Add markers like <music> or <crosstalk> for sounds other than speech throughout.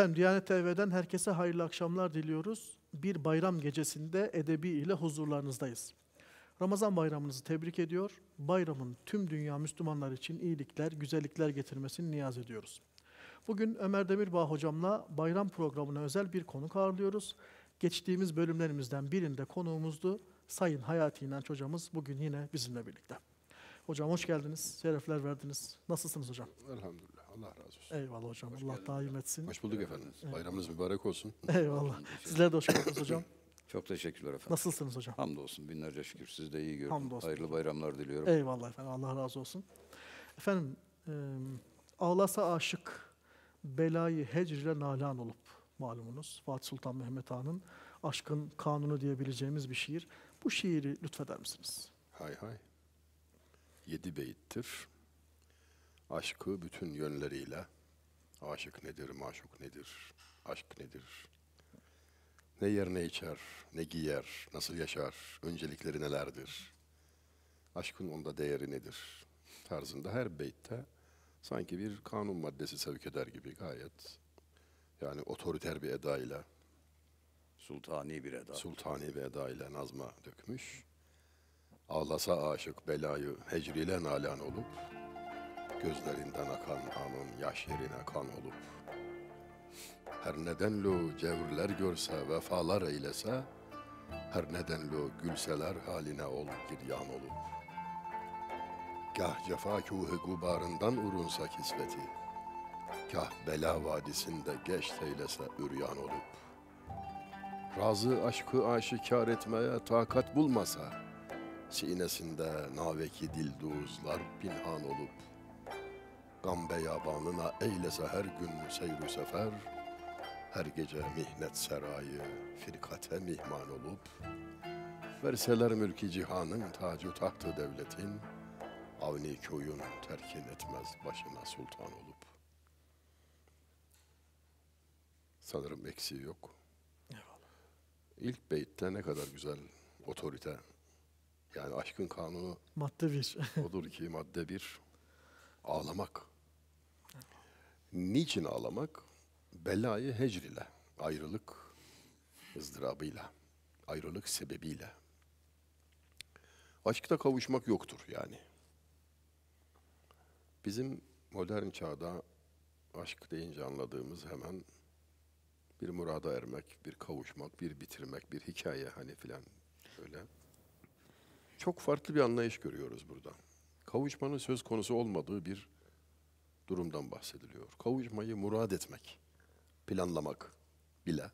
Efendim Diyanet TV'den herkese hayırlı akşamlar diliyoruz. Bir bayram gecesinde edebi ile huzurlarınızdayız. Ramazan bayramınızı tebrik ediyor. Bayramın tüm dünya Müslümanlar için iyilikler, güzellikler getirmesini niyaz ediyoruz. Bugün Ömer Demirbağ hocamla bayram programına özel bir konu ağırlıyoruz. Geçtiğimiz bölümlerimizden birinde konuğumuzdu. Sayın Hayati İnanç hocamız bugün yine bizimle birlikte. Hocam hoş geldiniz, şerefler verdiniz. Nasılsınız hocam? Elhamdülillah. Allah razı olsun. Eyvallah hocam. Hoş Allah geldin. daim etsin. Hoş bulduk efendim. Evet. Bayramınız mübarek olsun. <laughs> Eyvallah. Sizler de hoş geldiniz hocam. <laughs> Çok teşekkürler efendim. Nasılsınız hocam? Hamdolsun binlerce şükür. Siz de iyi gördüm. Hamdolsun. Hayırlı bayramlar diliyorum. Eyvallah efendim. Allah razı olsun. Efendim e, ağlasa aşık belayı hecrle nalan olup malumunuz Fatih Sultan Mehmet Han'ın Aşkın Kanunu diyebileceğimiz bir şiir. Bu şiiri lütfeder misiniz? Hay hay. Yedi beyittir aşkı bütün yönleriyle, aşık nedir, maşuk nedir, aşk nedir, ne yer ne içer, ne giyer, nasıl yaşar, öncelikleri nelerdir, aşkın onda değeri nedir tarzında her beytte sanki bir kanun maddesi sevk eder gibi gayet yani otoriter bir edayla sultani bir eda sultani bir edayla nazma dökmüş ağlasa aşık belayı hecrile nalan olup Gözlerinden akan anın yaş yerine kan olup Her nedenlu cevirler görse vefalar eylese Her nedenlu gülseler haline ol giryan olup Gah cefa kuhi gubarından urunsa kisveti Kah bela vadisinde geç eylese üryan olup Razı aşkı aşikar etmeye takat bulmasa Sinesinde naveki duzlar pinhan olup Gam beyabanına eylese her gün seyrü sefer, her gece mihnet serayı firkate mihman olup, verseler mülki cihanın tacı tahtı devletin, avni köyün terkin etmez başına sultan olup. Sanırım eksiği yok. Eyvallah. İlk beytte ne kadar güzel otorite. Yani aşkın kanunu. Madde bir. odur ki madde bir. Ağlamak. Niçin ağlamak? Belayı hecr ile, ayrılık ızdırabıyla, ayrılık sebebiyle. Aşkta kavuşmak yoktur yani. Bizim modern çağda aşk deyince anladığımız hemen bir murada ermek, bir kavuşmak, bir bitirmek, bir hikaye hani filan öyle. Çok farklı bir anlayış görüyoruz burada. Kavuşmanın söz konusu olmadığı bir durumdan bahsediliyor. Kavuşmayı murad etmek, planlamak bile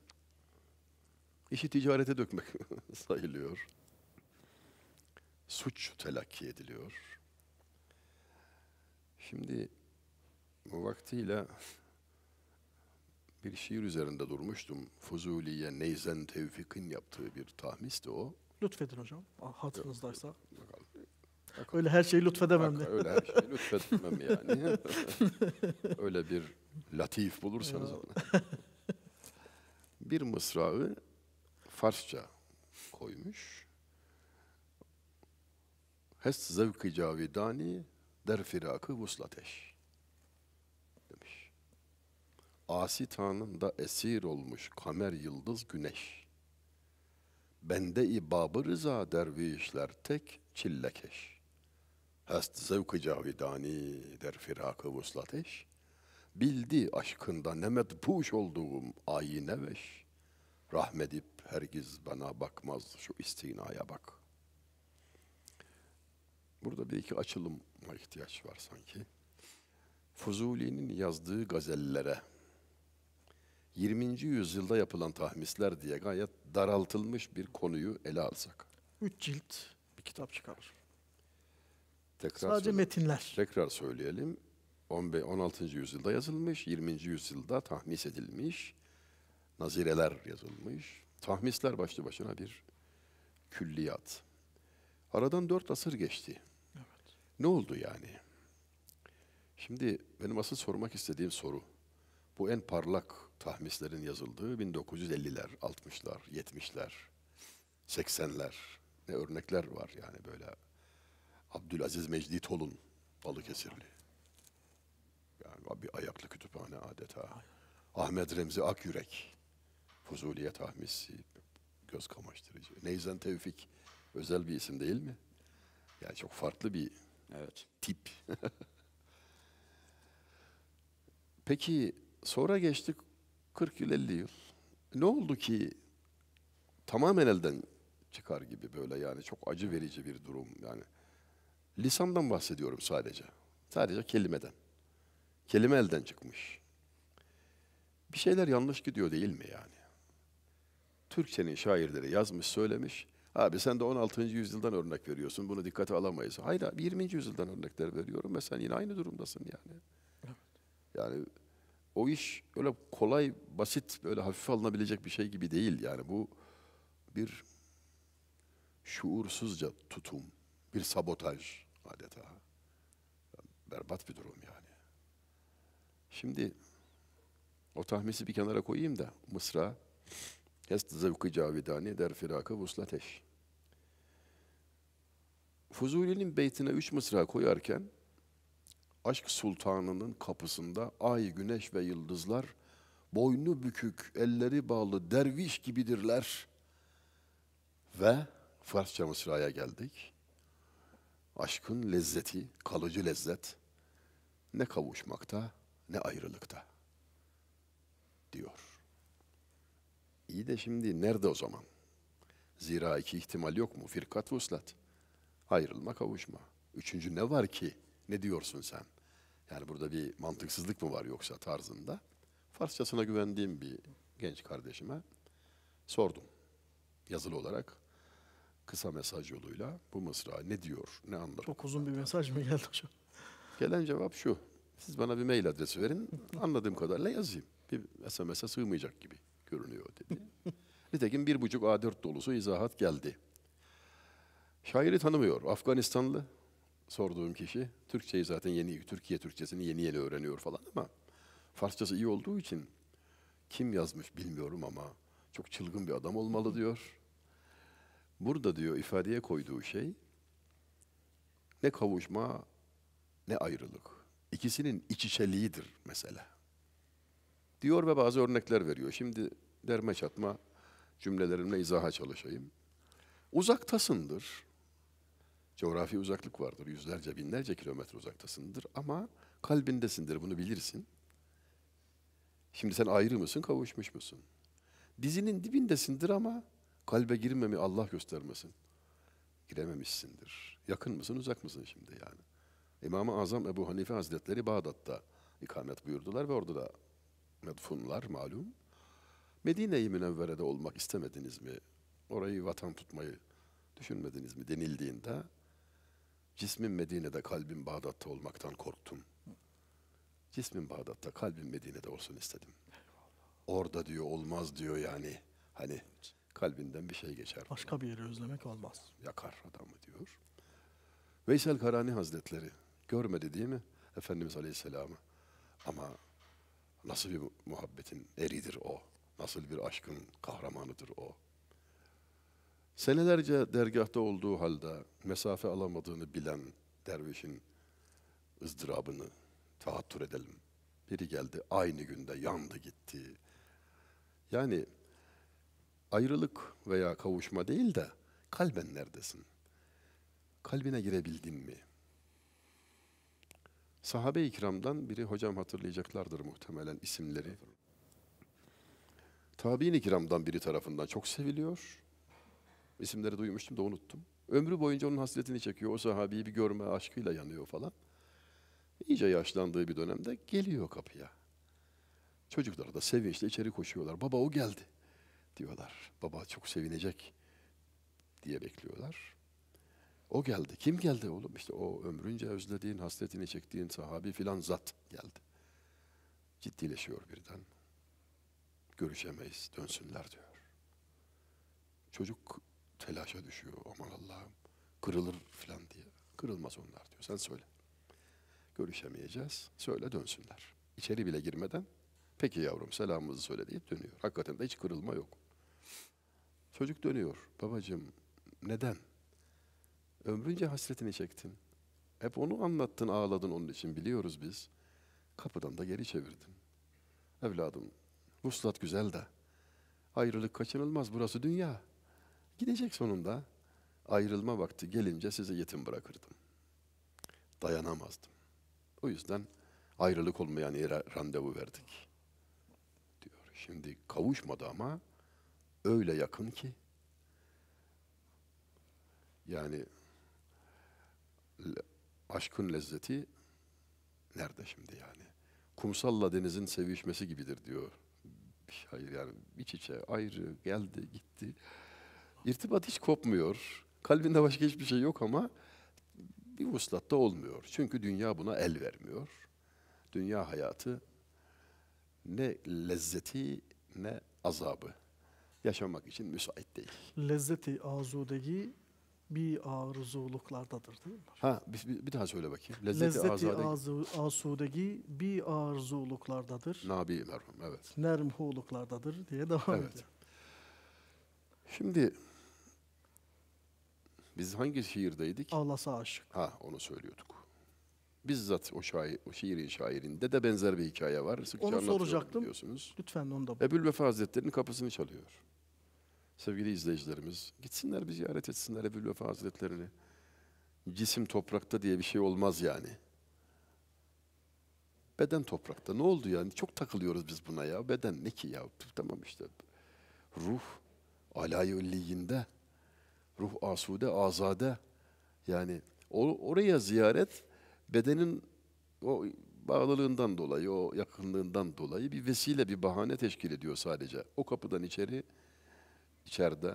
işi ticarete dökmek <laughs> sayılıyor. Suç telakki ediliyor. Şimdi bu vaktiyle bir şiir üzerinde durmuştum. Fuzuli'ye Neyzen Tevfik'in yaptığı bir tahmis de o. Lütfedin hocam, hatırınızdaysa öyle her şeyi lütfedemem. Bak, öyle her şeyi lütfedemem yani. <laughs> öyle bir latif bulursanız ona. bir mısrağı Farsça koymuş. Hes zevki cavidani der firakı vuslateş demiş. Asi da esir olmuş kamer yıldız güneş. Bende ibabı rıza dervişler tek çillekeş.'' Hast zevk-ı cavidani der firakı vuslateş. Bildi aşkında ne medpuş olduğum ayine veş. Rahmedip hergiz bana bakmaz şu istinaya bak. Burada bir iki açılıma ihtiyaç var sanki. Fuzuli'nin yazdığı gazellere 20. yüzyılda yapılan tahmisler diye gayet daraltılmış bir konuyu ele alsak. Üç cilt bir kitap çıkarır. Tekrar Sadece söyle, metinler. Tekrar söyleyelim. 15, 16. yüzyılda yazılmış, 20. yüzyılda tahmis edilmiş, nazireler yazılmış. Tahmisler başlı başına bir külliyat. Aradan dört asır geçti. Evet. Ne oldu yani? Şimdi benim asıl sormak istediğim soru. Bu en parlak tahmislerin yazıldığı 1950'ler, 60'lar, 70'ler, 80'ler ne örnekler var yani böyle Abdülaziz Mecditolun Balıkesirli. Yani bir ayaklı kütüphane adeta. Ahmet Remzi Akyürek. Fuzuliye tahmisi, göz kamaştırıcı. Neyzen Tevfik özel bir isim değil mi? Yani çok farklı bir evet. tip. <laughs> Peki sonra geçtik 40 yıl 50 yıl. Ne oldu ki tamamen elden çıkar gibi böyle yani çok acı verici bir durum yani. Lisandan bahsediyorum sadece. Sadece kelimeden. Kelime elden çıkmış. Bir şeyler yanlış gidiyor değil mi yani? Türkçenin şairleri yazmış, söylemiş. Abi sen de 16. yüzyıldan örnek veriyorsun. Bunu dikkate alamayız. Hayır abi 20. yüzyıldan örnekler veriyorum ve sen yine aynı durumdasın yani. Yani o iş öyle kolay, basit, böyle hafife alınabilecek bir şey gibi değil. Yani bu bir şuursuzca tutum, bir sabotaj adeta. Berbat bir durum yani. Şimdi o tahmisi bir kenara koyayım da Mısra Hest zevkı cavidani der firakı vuslateş. Fuzuli'nin beytine üç mısra koyarken aşk sultanının kapısında ay, güneş ve yıldızlar boynu bükük, elleri bağlı derviş gibidirler. Ve Farsça mısraya geldik. Aşkın lezzeti, kalıcı lezzet ne kavuşmakta ne ayrılıkta diyor. İyi de şimdi nerede o zaman? Zira iki ihtimal yok mu? Firkat vuslat. Ayrılma, kavuşma. Üçüncü ne var ki? Ne diyorsun sen? Yani burada bir mantıksızlık mı var yoksa tarzında? Farsçasına güvendiğim bir genç kardeşime sordum yazılı olarak kısa mesaj yoluyla bu mısra ne diyor, ne anlar? Çok uzun bir mesaj mı geldi hocam? Gelen cevap şu. Siz bana bir mail adresi verin, anladığım kadarıyla yazayım. Bir SMS'e sığmayacak gibi görünüyor dedi. <laughs> Nitekim bir buçuk A4 dolusu izahat geldi. Şairi tanımıyor, Afganistanlı. Sorduğum kişi, Türkçeyi zaten yeni, Türkiye Türkçesini yeni yeni öğreniyor falan ama Farsçası iyi olduğu için kim yazmış bilmiyorum ama çok çılgın bir adam olmalı diyor. Burada diyor ifadeye koyduğu şey ne kavuşma ne ayrılık. İkisinin iç içeliğidir mesela. Diyor ve bazı örnekler veriyor. Şimdi derme çatma cümlelerimle izaha çalışayım. Uzaktasındır. Coğrafi uzaklık vardır. Yüzlerce, binlerce kilometre uzaktasındır ama kalbindesindir. Bunu bilirsin. Şimdi sen ayrı mısın, kavuşmuş musun? Dizinin dibindesindir ama Kalbe girmemi Allah göstermesin. Girememişsindir. Yakın mısın, uzak mısın şimdi yani? İmam-ı Azam Ebu Hanife Hazretleri Bağdat'ta ikamet buyurdular ve orada da medfunlar malum. Medine-i Münevvere'de olmak istemediniz mi? Orayı vatan tutmayı düşünmediniz mi denildiğinde cismim Medine'de kalbim Bağdat'ta olmaktan korktum. Cismim Bağdat'ta kalbim Medine'de olsun istedim. Orada diyor olmaz diyor yani. Hani kalbinden bir şey geçer. Başka falan. bir yere özlemek olmaz. Yakar adamı diyor. Veysel Karani Hazretleri görmedi değil mi Efendimiz Aleyhisselam'ı? Ama nasıl bir muhabbetin eridir o? Nasıl bir aşkın kahramanıdır o? Senelerce dergahta olduğu halde mesafe alamadığını bilen dervişin ızdırabını tahattür edelim. Biri geldi aynı günde yandı gitti. Yani ayrılık veya kavuşma değil de kalben neredesin? Kalbine girebildin mi? Sahabe-i kiramdan biri hocam hatırlayacaklardır muhtemelen isimleri. Tabiin-i kiramdan biri tarafından çok seviliyor. İsimleri duymuştum da unuttum. Ömrü boyunca onun hasretini çekiyor. O sahabeyi bir görme aşkıyla yanıyor falan. İyice yaşlandığı bir dönemde geliyor kapıya. Çocuklar da sevinçle içeri koşuyorlar. Baba o geldi diyorlar. Baba çok sevinecek diye bekliyorlar. O geldi. Kim geldi oğlum? İşte o ömrünce özlediğin, hasretini çektiğin sahabi filan zat geldi. Ciddileşiyor birden. Görüşemeyiz, dönsünler diyor. Çocuk telaşa düşüyor. Aman Allah'ım kırılır filan diye. Kırılmaz onlar diyor. Sen söyle. Görüşemeyeceğiz. Söyle dönsünler. İçeri bile girmeden peki yavrum selamımızı söyle deyip dönüyor. Hakikaten de hiç kırılma yok. Çocuk dönüyor. Babacığım neden? Ömrünce hasretini çektin. Hep onu anlattın, ağladın onun için biliyoruz biz. Kapıdan da geri çevirdin. Evladım, vuslat güzel de. Ayrılık kaçınılmaz, burası dünya. Gidecek sonunda. Ayrılma vakti gelince sizi yetim bırakırdım. Dayanamazdım. O yüzden ayrılık olmayan yere randevu verdik. Diyor. Şimdi kavuşmadı ama öyle yakın ki yani aşkın lezzeti nerede şimdi yani? Kumsalla denizin sevişmesi gibidir diyor. bir Hayır yani iç içe ayrı geldi gitti. İrtibat hiç kopmuyor. Kalbinde başka hiçbir şey yok ama bir vuslatta olmuyor. Çünkü dünya buna el vermiyor. Dünya hayatı ne lezzeti ne azabı yaşamak için müsait değil. Lezzeti azudegi bir arzuluklardadır değil mi? Ha bir, bir daha söyle bakayım. Lezzeti, Lezzeti azadegi, bir arzuluklardadır. Nabi merhum evet. Nermhuluklardadır diye devam evet. Şimdi biz hangi şiirdeydik? Ağlasa aşık. Ha onu söylüyorduk. Bizzat o, şair, o şiirin şairinde de benzer bir hikaye var. Sıkça onu soracaktım. Biliyorsunuz. Lütfen onu da. Ebul Vefa Hazretleri'nin kapısını çalıyor sevgili izleyicilerimiz gitsinler bir ziyaret etsinler Ebu Vefa Hazretlerini. Cisim toprakta diye bir şey olmaz yani. Beden toprakta. Ne oldu yani? Çok takılıyoruz biz buna ya. Beden ne ki ya? Tamam işte. Ruh alay Ruh asude, azade. Yani or oraya ziyaret bedenin o bağlılığından dolayı, o yakınlığından dolayı bir vesile, bir bahane teşkil ediyor sadece. O kapıdan içeri içeride.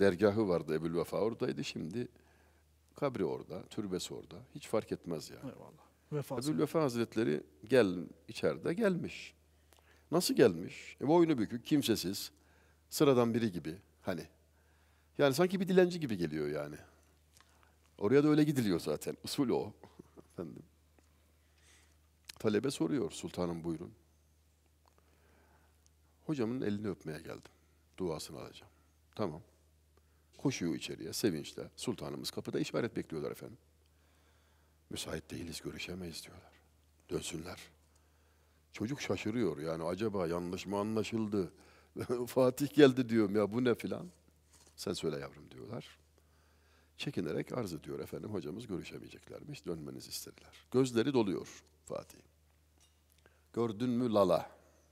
Dergahı vardı Ebul Vefa oradaydı. Şimdi kabri orada, türbesi orada. Hiç fark etmez yani. Eyvallah. Vefası. Ebul Vefa Hazretleri gel içeride gelmiş. Nasıl gelmiş? E, boynu bükük, kimsesiz, sıradan biri gibi. Hani yani sanki bir dilenci gibi geliyor yani. Oraya da öyle gidiliyor zaten. Usul o. <laughs> Efendim. Talebe soruyor sultanım buyurun. Hocamın elini öpmeye geldim. Duasını alacağım. Tamam. Koşuyor içeriye sevinçle. Sultanımız kapıda işaret bekliyorlar efendim. Müsait değiliz, görüşemeyiz diyorlar. Dönsünler. Çocuk şaşırıyor yani acaba yanlış mı anlaşıldı? <laughs> Fatih geldi diyorum ya bu ne filan? Sen söyle yavrum diyorlar. Çekinerek arz ediyor efendim hocamız görüşemeyeceklermiş dönmenizi istediler. Gözleri doluyor Fatih. Gördün mü lala?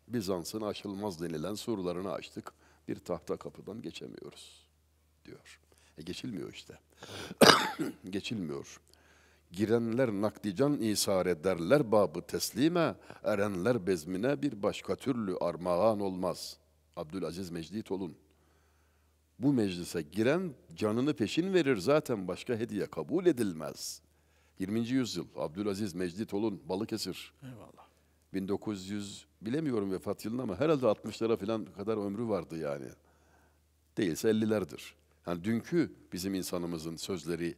Bizans'ın aşılmaz denilen surlarını açtık bir tahta kapıdan geçemiyoruz diyor. E geçilmiyor işte. <coughs> geçilmiyor. Girenler nakdican isar ederler babı teslime, erenler bezmine bir başka türlü armağan olmaz. Abdülaziz Mecditoğlu'nun bu meclise giren canını peşin verir zaten başka hediye kabul edilmez. 20. yüzyıl Abdülaziz Mecditoğlu'nun Balıkesir. Eyvallah. 1900 bilemiyorum vefat yılını ama herhalde 60'lara falan kadar ömrü vardı yani. Değilse 50'lerdir. Yani dünkü bizim insanımızın sözleri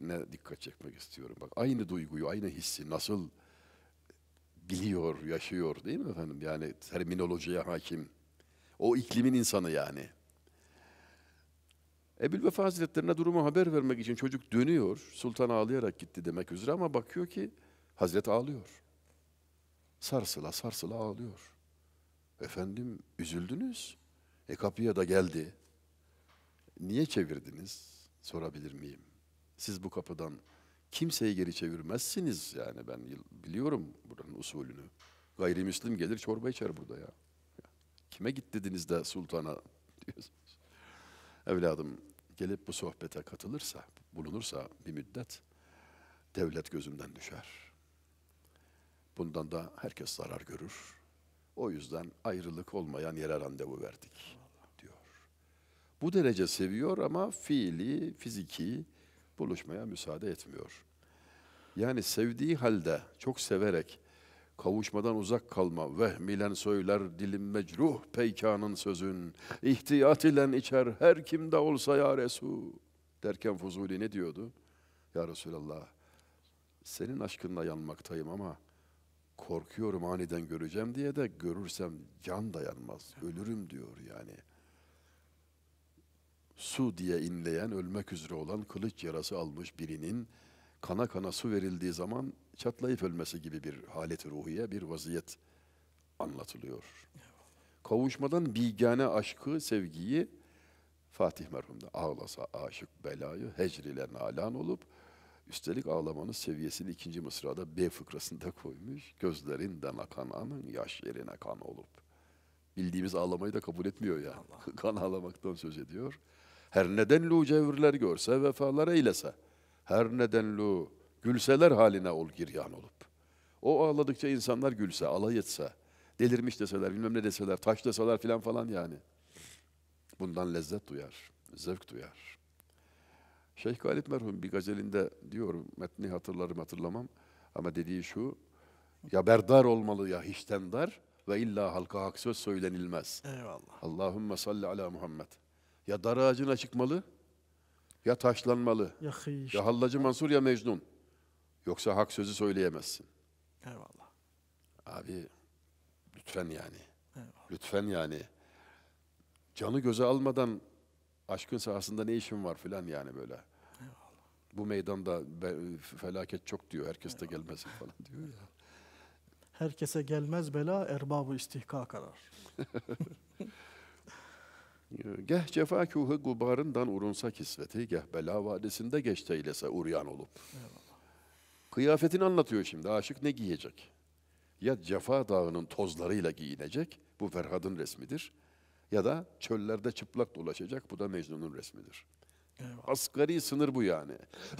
ne dikkat çekmek istiyorum. Bak aynı duyguyu, aynı hissi nasıl biliyor, yaşıyor değil mi efendim? Yani terminolojiye hakim. O iklimin insanı yani. Ebil Vefa Hazretlerine durumu haber vermek için çocuk dönüyor. Sultan ağlayarak gitti demek üzere ama bakıyor ki Hazret ağlıyor. Sarsıla sarsıla ağlıyor. Efendim üzüldünüz. E kapıya da geldi. Niye çevirdiniz? Sorabilir miyim? Siz bu kapıdan kimseyi geri çevirmezsiniz yani ben biliyorum buranın usulünü. Gayrimüslim gelir çorba içer burada ya. Kime git dediniz de sultana <laughs> diyorsunuz. Evladım gelip bu sohbete katılırsa, bulunursa bir müddet devlet gözümden düşer. Bundan da herkes zarar görür. O yüzden ayrılık olmayan yere randevu verdik diyor. Bu derece seviyor ama fiili, fiziki buluşmaya müsaade etmiyor. Yani sevdiği halde çok severek kavuşmadan uzak kalma vehmilen söyler dilim mecruh peykanın sözün ihtiyat ile içer her kimde olsa ya Resul derken Fuzuli ne diyordu? Ya Resulallah senin aşkınla yanmaktayım ama korkuyorum aniden göreceğim diye de görürsem can dayanmaz, ölürüm diyor yani. Su diye inleyen, ölmek üzere olan kılıç yarası almış birinin kana kana su verildiği zaman çatlayıp ölmesi gibi bir halet ruhiye, bir vaziyet anlatılıyor. Kavuşmadan bigane aşkı, sevgiyi Fatih merhumda ağlasa aşık belayı, hecr ile nalan olup Üstelik ağlamanın seviyesini ikinci mısrada B fıkrasında koymuş. Gözlerinden akan anın yaş yerine kan olup. Bildiğimiz ağlamayı da kabul etmiyor ya. Yani. kan ağlamaktan söz ediyor. Her nedenlu cevirler görse, vefalar eylese. Her nedenlu gülseler haline ol giryan olup. O ağladıkça insanlar gülse, alay etse, delirmiş deseler, bilmem ne deseler, taş deseler filan falan yani. Bundan lezzet duyar, zevk duyar. Şeyh Galip merhum bir gazelinde diyor, metni hatırlarım hatırlamam ama dediği şu, ya berdar olmalı ya hiçten dar ve illa halka hak söz söylenilmez. Eyvallah. Allahümme salli ala Muhammed. Ya dar ağacına çıkmalı, ya taşlanmalı, ya, hıyş. ya Hallacı Mansur ya Mecnun. Yoksa hak sözü söyleyemezsin. Eyvallah. Abi lütfen yani. Eyvallah. Lütfen yani. Canı göze almadan aşkın sahasında ne işin var filan yani böyle. Bu meydanda felaket çok diyor. Herkes de gelmesin falan diyor ya. Herkese gelmez bela erbabı istihka karar. <laughs> Geh cefa kuhu gubarından urunsa kisveti, geh bela vadisinde geçte ilese uryan olup. Eyvallah. Kıyafetini anlatıyor şimdi. Aşık ne giyecek? Ya cefa dağının tozlarıyla giyinecek, bu Ferhad'ın resmidir. Ya da çöllerde çıplak dolaşacak, bu da Mecnun'un resmidir. Asgari sınır bu yani.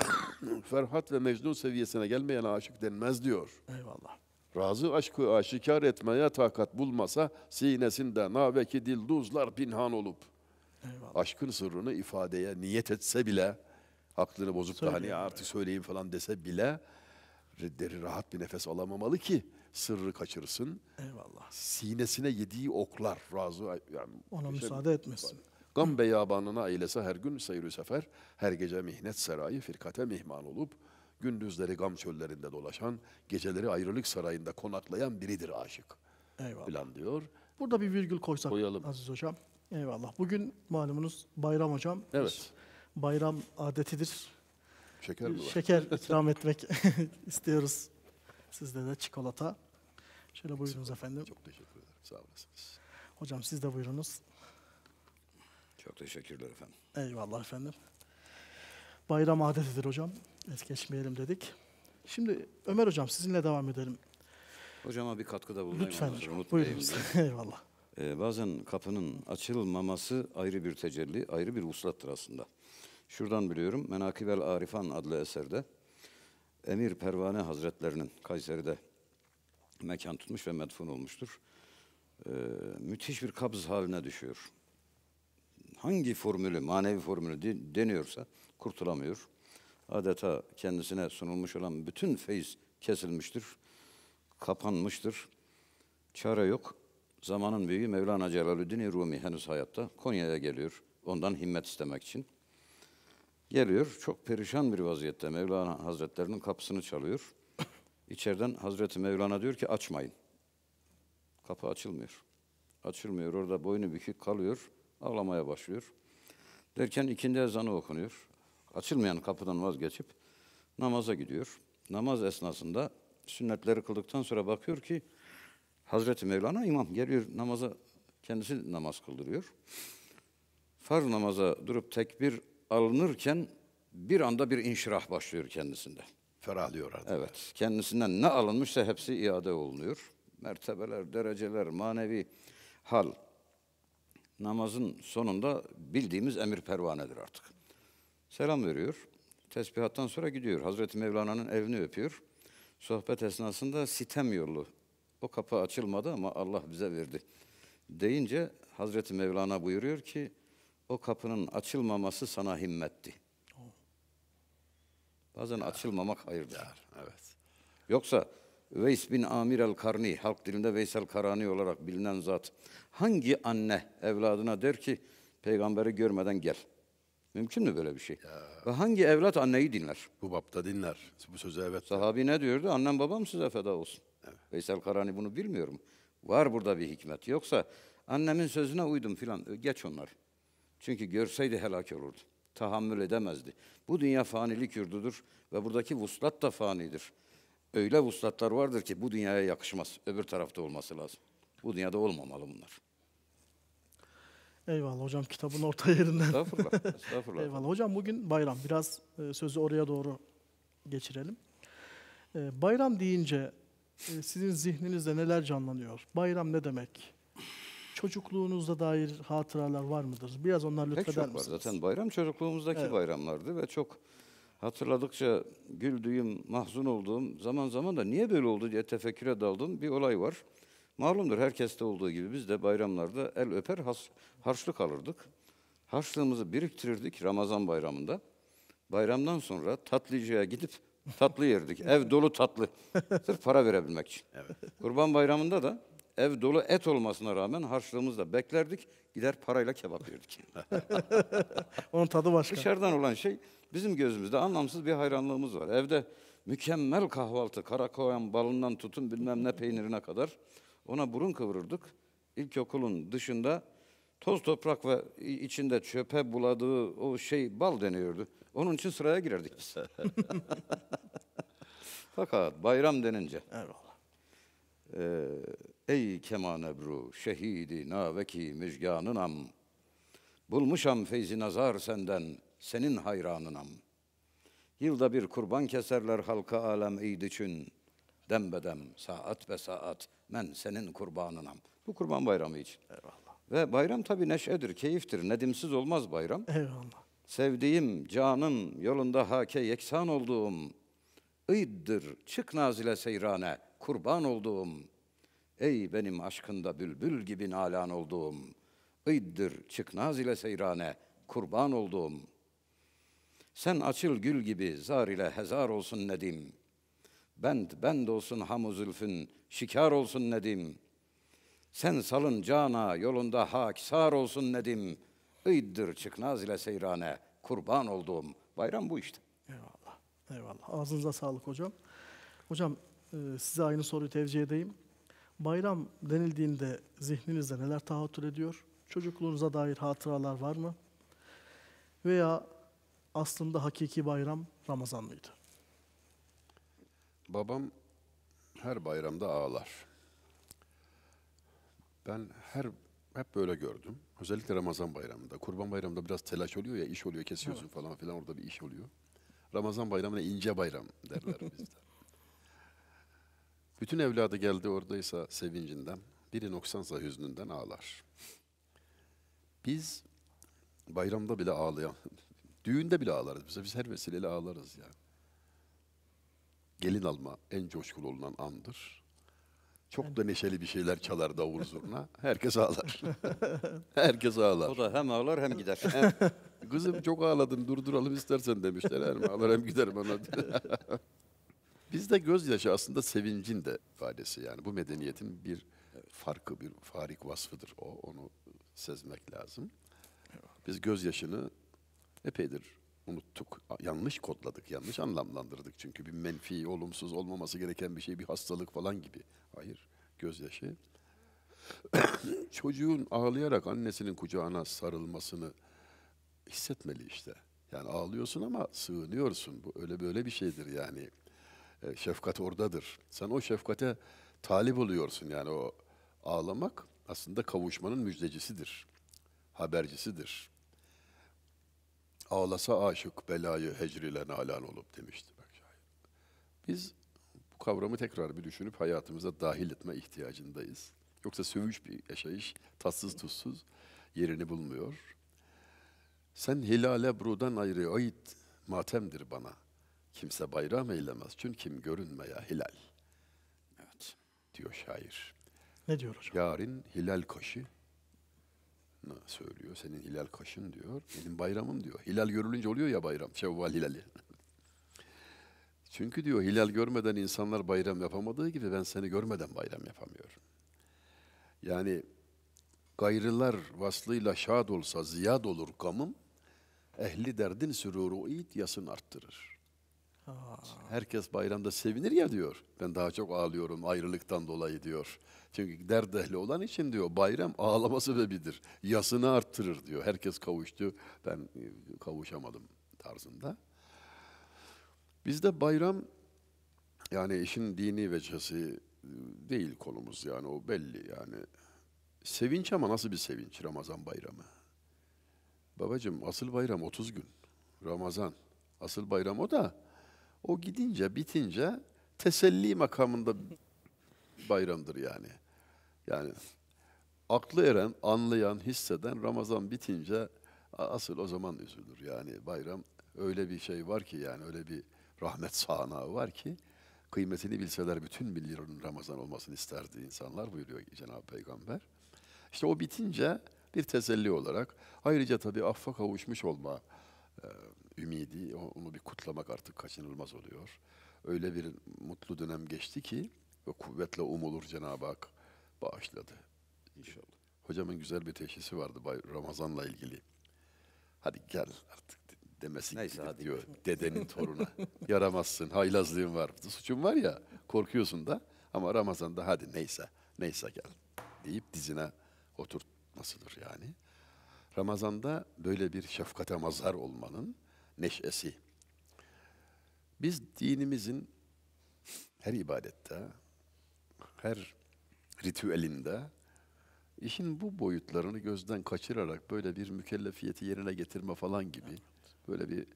<laughs> Ferhat ve Mecnun seviyesine gelmeyene aşık denmez diyor. Eyvallah. Razı aşkı aşikar etmeye takat bulmasa sinesinde naveki duzlar pinhan olup. Eyvallah. Aşkın sırrını ifadeye niyet etse bile aklını bozup da hani artık söyleyeyim falan dese bile deri rahat bir nefes alamamalı ki sırrı kaçırsın. Eyvallah. Sinesine yediği oklar razı yani ona müsaade etmesin. Gam beyabanına eylese her gün seyrü sefer, her gece mihnet serayı firkate mihman olup, gündüzleri gam çöllerinde dolaşan, geceleri ayrılık sarayında konaklayan biridir aşık. Eyvallah. Plan diyor. Burada bir virgül koysak Koyalım. Aziz Hocam. Eyvallah. Bugün malumunuz bayram hocam. Evet. Bayram adetidir. Şeker mi var? Şeker <laughs> ikram etmek <laughs> istiyoruz. Sizde de çikolata. Şöyle buyurunuz efendim. Çok teşekkür ederim. Sağ olasınız. Hocam siz de buyurunuz. Çok teşekkürler efendim. Eyvallah efendim. Bayram adetidir hocam. Es geçmeyelim dedik. Şimdi Ömer hocam sizinle devam edelim. Hocama bir katkıda bulunayım. Lütfen hocam. Buyurun. <laughs> Eyvallah. Ee, bazen kapının açılmaması ayrı bir tecelli, ayrı bir uslattır aslında. Şuradan biliyorum, Menakibel Arifan adlı eserde Emir Pervane Hazretlerinin Kayseri'de mekan tutmuş ve medfun olmuştur. Ee, müthiş bir kabz haline düşüyor hangi formülü, manevi formülü deniyorsa kurtulamıyor. Adeta kendisine sunulmuş olan bütün feyiz kesilmiştir, kapanmıştır. Çare yok. Zamanın büyüğü Mevlana Celaleddin Rumi henüz hayatta. Konya'ya geliyor ondan himmet istemek için. Geliyor, çok perişan bir vaziyette Mevlana Hazretlerinin kapısını çalıyor. İçeriden Hazreti Mevlana diyor ki açmayın. Kapı açılmıyor. Açılmıyor, orada boynu bükük kalıyor. Ağlamaya başlıyor. Derken ikindi ezanı okunuyor. Açılmayan kapıdan vazgeçip namaza gidiyor. Namaz esnasında sünnetleri kıldıktan sonra bakıyor ki Hazreti Mevlana imam geliyor namaza kendisi namaz kıldırıyor. Farz namaza durup tekbir alınırken bir anda bir inşirah başlıyor kendisinde. Ferahlıyor artık. Evet. Kendisinden ne alınmışsa hepsi iade olunuyor. Mertebeler, dereceler, manevi hal, namazın sonunda bildiğimiz emir pervanedir artık. Selam veriyor. Tesbihattan sonra gidiyor. Hazreti Mevlana'nın evini öpüyor. Sohbet esnasında sitem yolu. O kapı açılmadı ama Allah bize verdi. Deyince Hazreti Mevlana buyuruyor ki o kapının açılmaması sana himmetti. Oh. Bazen ya. açılmamak hayırdır. Ya, evet. Yoksa Veys bin Amir el-Karni, halk dilinde Veysel Karani olarak bilinen zat, hangi anne evladına der ki, peygamberi görmeden gel? Mümkün mü böyle bir şey? Ya. Ve hangi evlat anneyi dinler? Bu bapta dinler. Bu sözü evet. Sahabi ne diyordu? Annem babam size feda olsun. Evet. Veysel Karani bunu bilmiyorum. Var burada bir hikmet. Yoksa annemin sözüne uydum filan. E, geç onlar. Çünkü görseydi helak olurdu. Tahammül edemezdi. Bu dünya fanilik yurdudur ve buradaki vuslat da fanidir öyle vuslatlar vardır ki bu dünyaya yakışmaz. Öbür tarafta olması lazım. Bu dünyada olmamalı bunlar. Eyvallah hocam kitabın orta yerinden. Estağfurullah. <laughs> estağfurullah. Eyvallah hocam bugün bayram. Biraz e, sözü oraya doğru geçirelim. E, bayram deyince e, sizin zihninizde neler canlanıyor? Bayram ne demek? Çocukluğunuzda dair hatıralar var mıdır? Biraz onlar lütfeder misiniz? Pek çok var. Zaten bayram çocukluğumuzdaki evet. bayramlardı ve çok hatırladıkça güldüğüm, mahzun olduğum, zaman zaman da niye böyle oldu diye tefekküre daldığım bir olay var. Malumdur herkeste olduğu gibi biz de bayramlarda el öper has, harçlık alırdık. Harçlığımızı biriktirirdik Ramazan bayramında. Bayramdan sonra tatlıcıya gidip tatlı yerdik. <laughs> ev dolu tatlı. Sırf para verebilmek için. Evet. Kurban bayramında da ev dolu et olmasına rağmen harçlığımızla beklerdik. Gider parayla kebap yerdik. <laughs> Onun tadı başka. Dışarıdan olan şey Bizim gözümüzde anlamsız bir hayranlığımız var. Evde mükemmel kahvaltı, karakoyan balından tutun bilmem ne peynirine kadar ona burun kıvırırdık. İlkokulun dışında toz toprak ve içinde çöpe buladığı o şey bal deniyordu. Onun için sıraya girerdik biz. <laughs> Fakat bayram denince ee, ey keman ebru şehidi naveki müjganın am Bulmuşam feyzi nazar senden, senin hayranınam. Yılda bir kurban keserler halka alem eyd için. Dembedem saat ve saat men senin kurbanınam. Bu kurban bayramı için. Eyvallah. Ve bayram tabi neşedir, keyiftir. Nedimsiz olmaz bayram. Eyvallah. Sevdiğim, canım, yolunda hake yeksan olduğum. Iydır, çık nazile seyrane, kurban olduğum. Ey benim aşkında bülbül gibi nalan olduğum.'' ıydır çıknaz ile seyrane, kurban olduğum. Sen açıl gül gibi zar ile hezar olsun nedim. Bend bend olsun hamu zülfün, şikar olsun nedim. Sen salın cana yolunda haksar olsun nedim. Iydır çıknaz ile seyrane, kurban olduğum. Bayram bu işte. Eyvallah, eyvallah. Ağzınıza sağlık hocam. Hocam e, size aynı soruyu tevcih edeyim. Bayram denildiğinde zihninizde neler tahattür ediyor? Çocukluğunuza dair hatıralar var mı? Veya aslında hakiki bayram Ramazan mıydı? Babam her bayramda ağlar. Ben her hep böyle gördüm. Özellikle Ramazan bayramında. Kurban bayramında biraz telaş oluyor ya, iş oluyor, kesiyorsun evet. falan filan orada bir iş oluyor. Ramazan bayramına ince bayram derler <laughs> bizde. Bütün evladı geldi oradaysa sevincinden, biri noksansa hüznünden ağlar. Biz bayramda bile ağlayan, düğünde bile ağlarız biz. Biz her vesileyle ağlarız yani. Gelin alma en coşkulu olunan andır. Çok da neşeli bir şeyler çalar davul zurna. Herkes ağlar. <laughs> Herkes ağlar. O da hem ağlar hem gider. <laughs> Hem, kızım çok ağladın durduralım istersen demişler. Hem ağlar hem gider bana. <laughs> Bizde gözyaşı aslında sevincin de ifadesi yani. Bu medeniyetin bir farkı, bir farik vasfıdır. O onu sezmek lazım. Biz gözyaşını epeydir unuttuk. Yanlış kodladık, yanlış anlamlandırdık. Çünkü bir menfi, olumsuz olmaması gereken bir şey, bir hastalık falan gibi. Hayır, gözyaşı. <coughs> Çocuğun ağlayarak annesinin kucağına sarılmasını hissetmeli işte. Yani ağlıyorsun ama sığınıyorsun. Bu öyle böyle bir şeydir yani. E, şefkat oradadır. Sen o şefkate talip oluyorsun yani o ağlamak aslında kavuşmanın müjdecisidir, habercisidir. Ağlasa aşık belayı hecrilen alan olup demişti bak şair. Biz bu kavramı tekrar bir düşünüp hayatımıza dahil etme ihtiyacındayız. Yoksa sövüş bir yaşayış, tatsız tuzsuz yerini bulmuyor. Sen hilale brudan ayrı ait matemdir bana. Kimse bayram eylemez çünkü kim görünmeye hilal. Evet. Diyor şair. Ne diyor hocam? Yarın hilal kaşı söylüyor. Senin hilal kaşın diyor. Benim bayramım diyor. Hilal görülünce oluyor ya bayram. Şevval hilali. <laughs> Çünkü diyor hilal görmeden insanlar bayram yapamadığı gibi ben seni görmeden bayram yapamıyorum. Yani gayrılar vaslıyla şad olsa ziyad olur gamım, ehli derdin süruru it yasın arttırır. Herkes bayramda sevinir ya diyor. Ben daha çok ağlıyorum ayrılıktan dolayı diyor. Çünkü derdehli olan için diyor bayram ağlama sebebidir. Yasını arttırır diyor. Herkes kavuştu ben e, kavuşamadım tarzında. Bizde bayram yani işin dini vecesi e, değil konumuz yani o belli yani. Sevinç ama nasıl bir sevinç Ramazan bayramı? Babacım asıl bayram 30 gün. Ramazan. Asıl bayram o da o gidince, bitince teselli makamında bayramdır yani. Yani aklı eren, anlayan, hisseden Ramazan bitince asıl o zaman üzülür. Yani bayram öyle bir şey var ki yani öyle bir rahmet sahnağı var ki kıymetini bilseler bütün bilirlerin Ramazan olmasını isterdi insanlar buyuruyor Cenab-ı Peygamber. İşte o bitince bir teselli olarak ayrıca tabii affa kavuşmuş olma e, ümidi, onu bir kutlamak artık kaçınılmaz oluyor. Öyle bir mutlu dönem geçti ki ve kuvvetle umulur Cenab-ı Hak bağışladı. İnşallah. Hocamın güzel bir teşhisi vardı Bay Ramazan'la ilgili. Hadi gel artık demesi Neyse, hadi. diyor dedenin <laughs> toruna. Yaramazsın, haylazlığın var. Suçun var ya, korkuyorsun da ama Ramazan'da hadi neyse, neyse gel deyip dizine oturtmasıdır yani. Ramazan'da böyle bir şefkate mazhar olmanın neşesi. Biz dinimizin her ibadette, her ritüelinde işin bu boyutlarını gözden kaçırarak böyle bir mükellefiyeti yerine getirme falan gibi böyle bir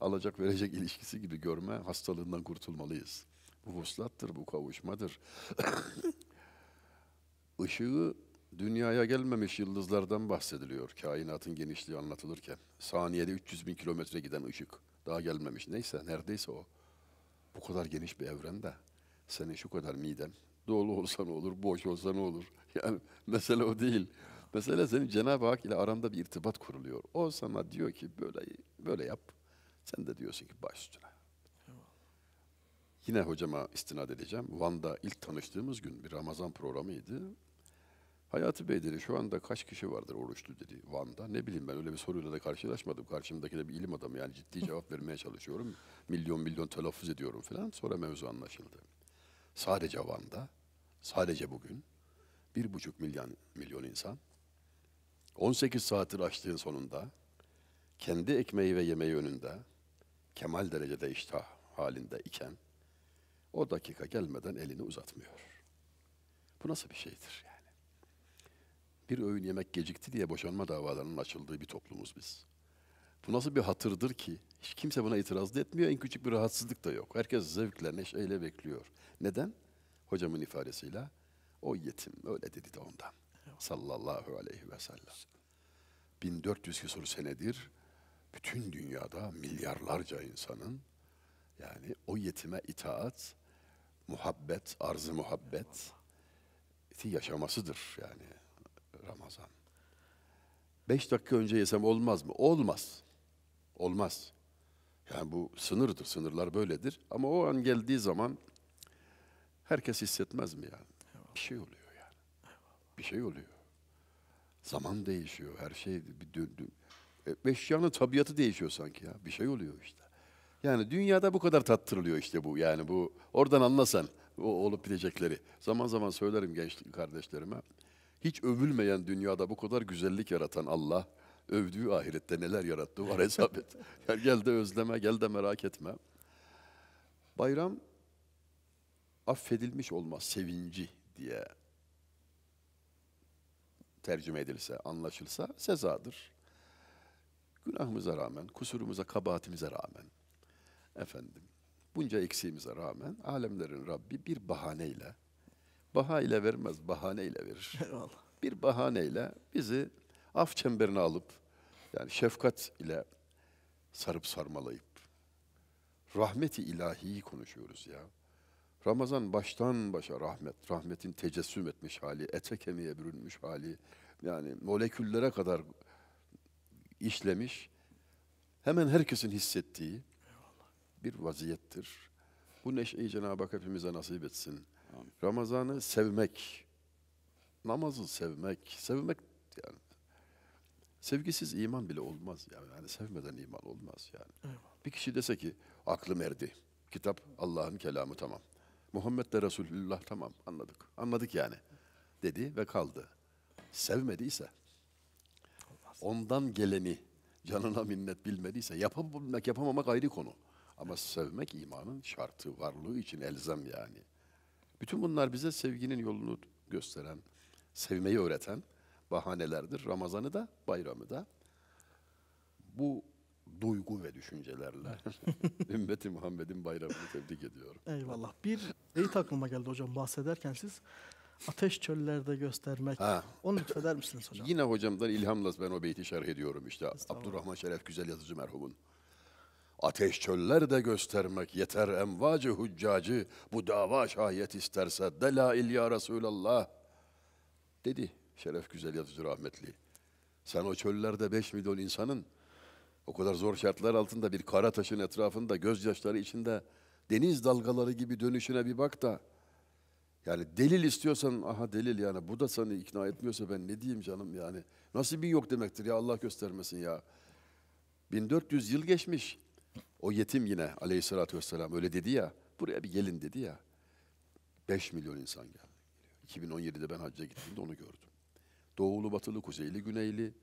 alacak verecek ilişkisi gibi görme hastalığından kurtulmalıyız. Bu vuslattır, bu kavuşmadır. <coughs> Işığı Dünyaya gelmemiş yıldızlardan bahsediliyor kainatın genişliği anlatılırken. Saniyede 300 bin kilometre giden ışık. Daha gelmemiş. Neyse neredeyse o. Bu kadar geniş bir evrende senin şu kadar miden dolu olsa ne olur, boş olsa ne olur. <laughs> Yani mesele o değil. Mesele senin Cenab-ı Hak ile aranda bir irtibat kuruluyor. O sana diyor ki böyle böyle yap. Sen de diyorsun ki baş üstüne. Yine hocama istinad edeceğim. Van'da ilk tanıştığımız gün bir Ramazan programıydı. Hayatı Bey dedi şu anda kaç kişi vardır oruçlu dedi Van'da. Ne bileyim ben öyle bir soruyla da karşılaşmadım. Karşımdaki de bir ilim adamı yani ciddi cevap vermeye çalışıyorum. Milyon milyon telaffuz ediyorum falan. Sonra mevzu anlaşıldı. Sadece Van'da, sadece bugün bir buçuk milyon, milyon insan 18 saattir açtığın sonunda kendi ekmeği ve yemeği önünde kemal derecede iştah halinde iken o dakika gelmeden elini uzatmıyor. Bu nasıl bir şeydir? Yani? bir öğün yemek gecikti diye boşanma davalarının açıldığı bir toplumuz biz. Bu nasıl bir hatırdır ki? Hiç kimse buna itiraz da etmiyor, en küçük bir rahatsızlık da yok. Herkes zevkle, neşeyle bekliyor. Neden? Hocamın ifadesiyle o yetim öyle dedi de ondan. Sallallahu aleyhi ve sellem. 1400 küsur senedir bütün dünyada milyarlarca insanın yani o yetime itaat, muhabbet, arzı muhabbet yaşamasıdır yani. Ramazan. Beş dakika önce yesem olmaz mı? Olmaz. Olmaz. Yani bu sınırdır, sınırlar böyledir. Ama o an geldiği zaman herkes hissetmez mi yani? Eyvallah. Bir şey oluyor yani. Eyvallah. Bir şey oluyor. Zaman değişiyor, her şey bir döndü. E, eşyanın tabiatı değişiyor sanki ya. Bir şey oluyor işte. Yani dünyada bu kadar tattırılıyor işte bu. Yani bu oradan anlasan o olup bilecekleri. Zaman zaman söylerim genç kardeşlerime. Hiç övülmeyen dünyada bu kadar güzellik yaratan Allah, övdüğü ahirette neler yarattı var hesap et. <laughs> Yani gel de özleme, gel de merak etme. Bayram affedilmiş olma sevinci diye tercüme edilse, anlaşılsa sezadır. Günahımıza rağmen, kusurumuza, kabahatimize rağmen, efendim, bunca eksiğimize rağmen alemlerin Rabbi bir bahaneyle baha ile vermez, bahane ile verir. <laughs> Eyvallah. Bir bahaneyle bizi af çemberine alıp, yani şefkat ile sarıp sarmalayıp, rahmeti ilahiyi konuşuyoruz ya. Ramazan baştan başa rahmet, rahmetin tecessüm etmiş hali, ete kemiğe bürünmüş hali, yani moleküllere kadar işlemiş, hemen herkesin hissettiği bir vaziyettir. Bu neşeyi Cenab-ı Hak hepimize nasip etsin. Ramazan'ı sevmek, namazı sevmek, sevmek yani sevgisiz iman bile olmaz yani. yani sevmeden iman olmaz yani. Eyvallah. Bir kişi dese ki aklım erdi. Kitap Allah'ın kelamı tamam. Muhammed de Resulullah tamam anladık. Anladık yani dedi ve kaldı. Sevmediyse ondan geleni canına minnet bilmediyse yapabilmek yapamamak ayrı konu. Ama sevmek imanın şartı, varlığı için elzem yani. Bütün bunlar bize sevginin yolunu gösteren, sevmeyi öğreten bahanelerdir. Ramazan'ı da, bayramı da bu duygu ve düşüncelerle <laughs> ümmeti Muhammed'in bayramını tebrik ediyorum. Eyvallah. Bir deyit aklıma geldi hocam bahsederken siz ateş çöllerde göstermek. Ha. Onu lütfeder misiniz hocam? Yine hocamdan ilhamla ben o beyti şerh ediyorum işte. Abdurrahman Şeref Güzel Yazıcı merhumun ateş çöller de göstermek yeter emvacı hüccacı bu dava şayet isterse delail ya Resulallah dedi Şeref Güzel Yatıcı rahmetli. Sen o çöllerde beş milyon insanın o kadar zor şartlar altında bir kara taşın etrafında gözyaşları içinde deniz dalgaları gibi dönüşüne bir bak da yani delil istiyorsan aha delil yani bu da seni ikna etmiyorsa ben ne diyeyim canım yani. Nasibin yok demektir ya Allah göstermesin ya. 1400 yıl geçmiş. O yetim yine aleyhissalatü vesselam öyle dedi ya, buraya bir gelin dedi ya. 5 milyon insan geldi. 2017'de ben hacca gittiğimde onu gördüm. Doğulu, batılı, kuzeyli, güneyli.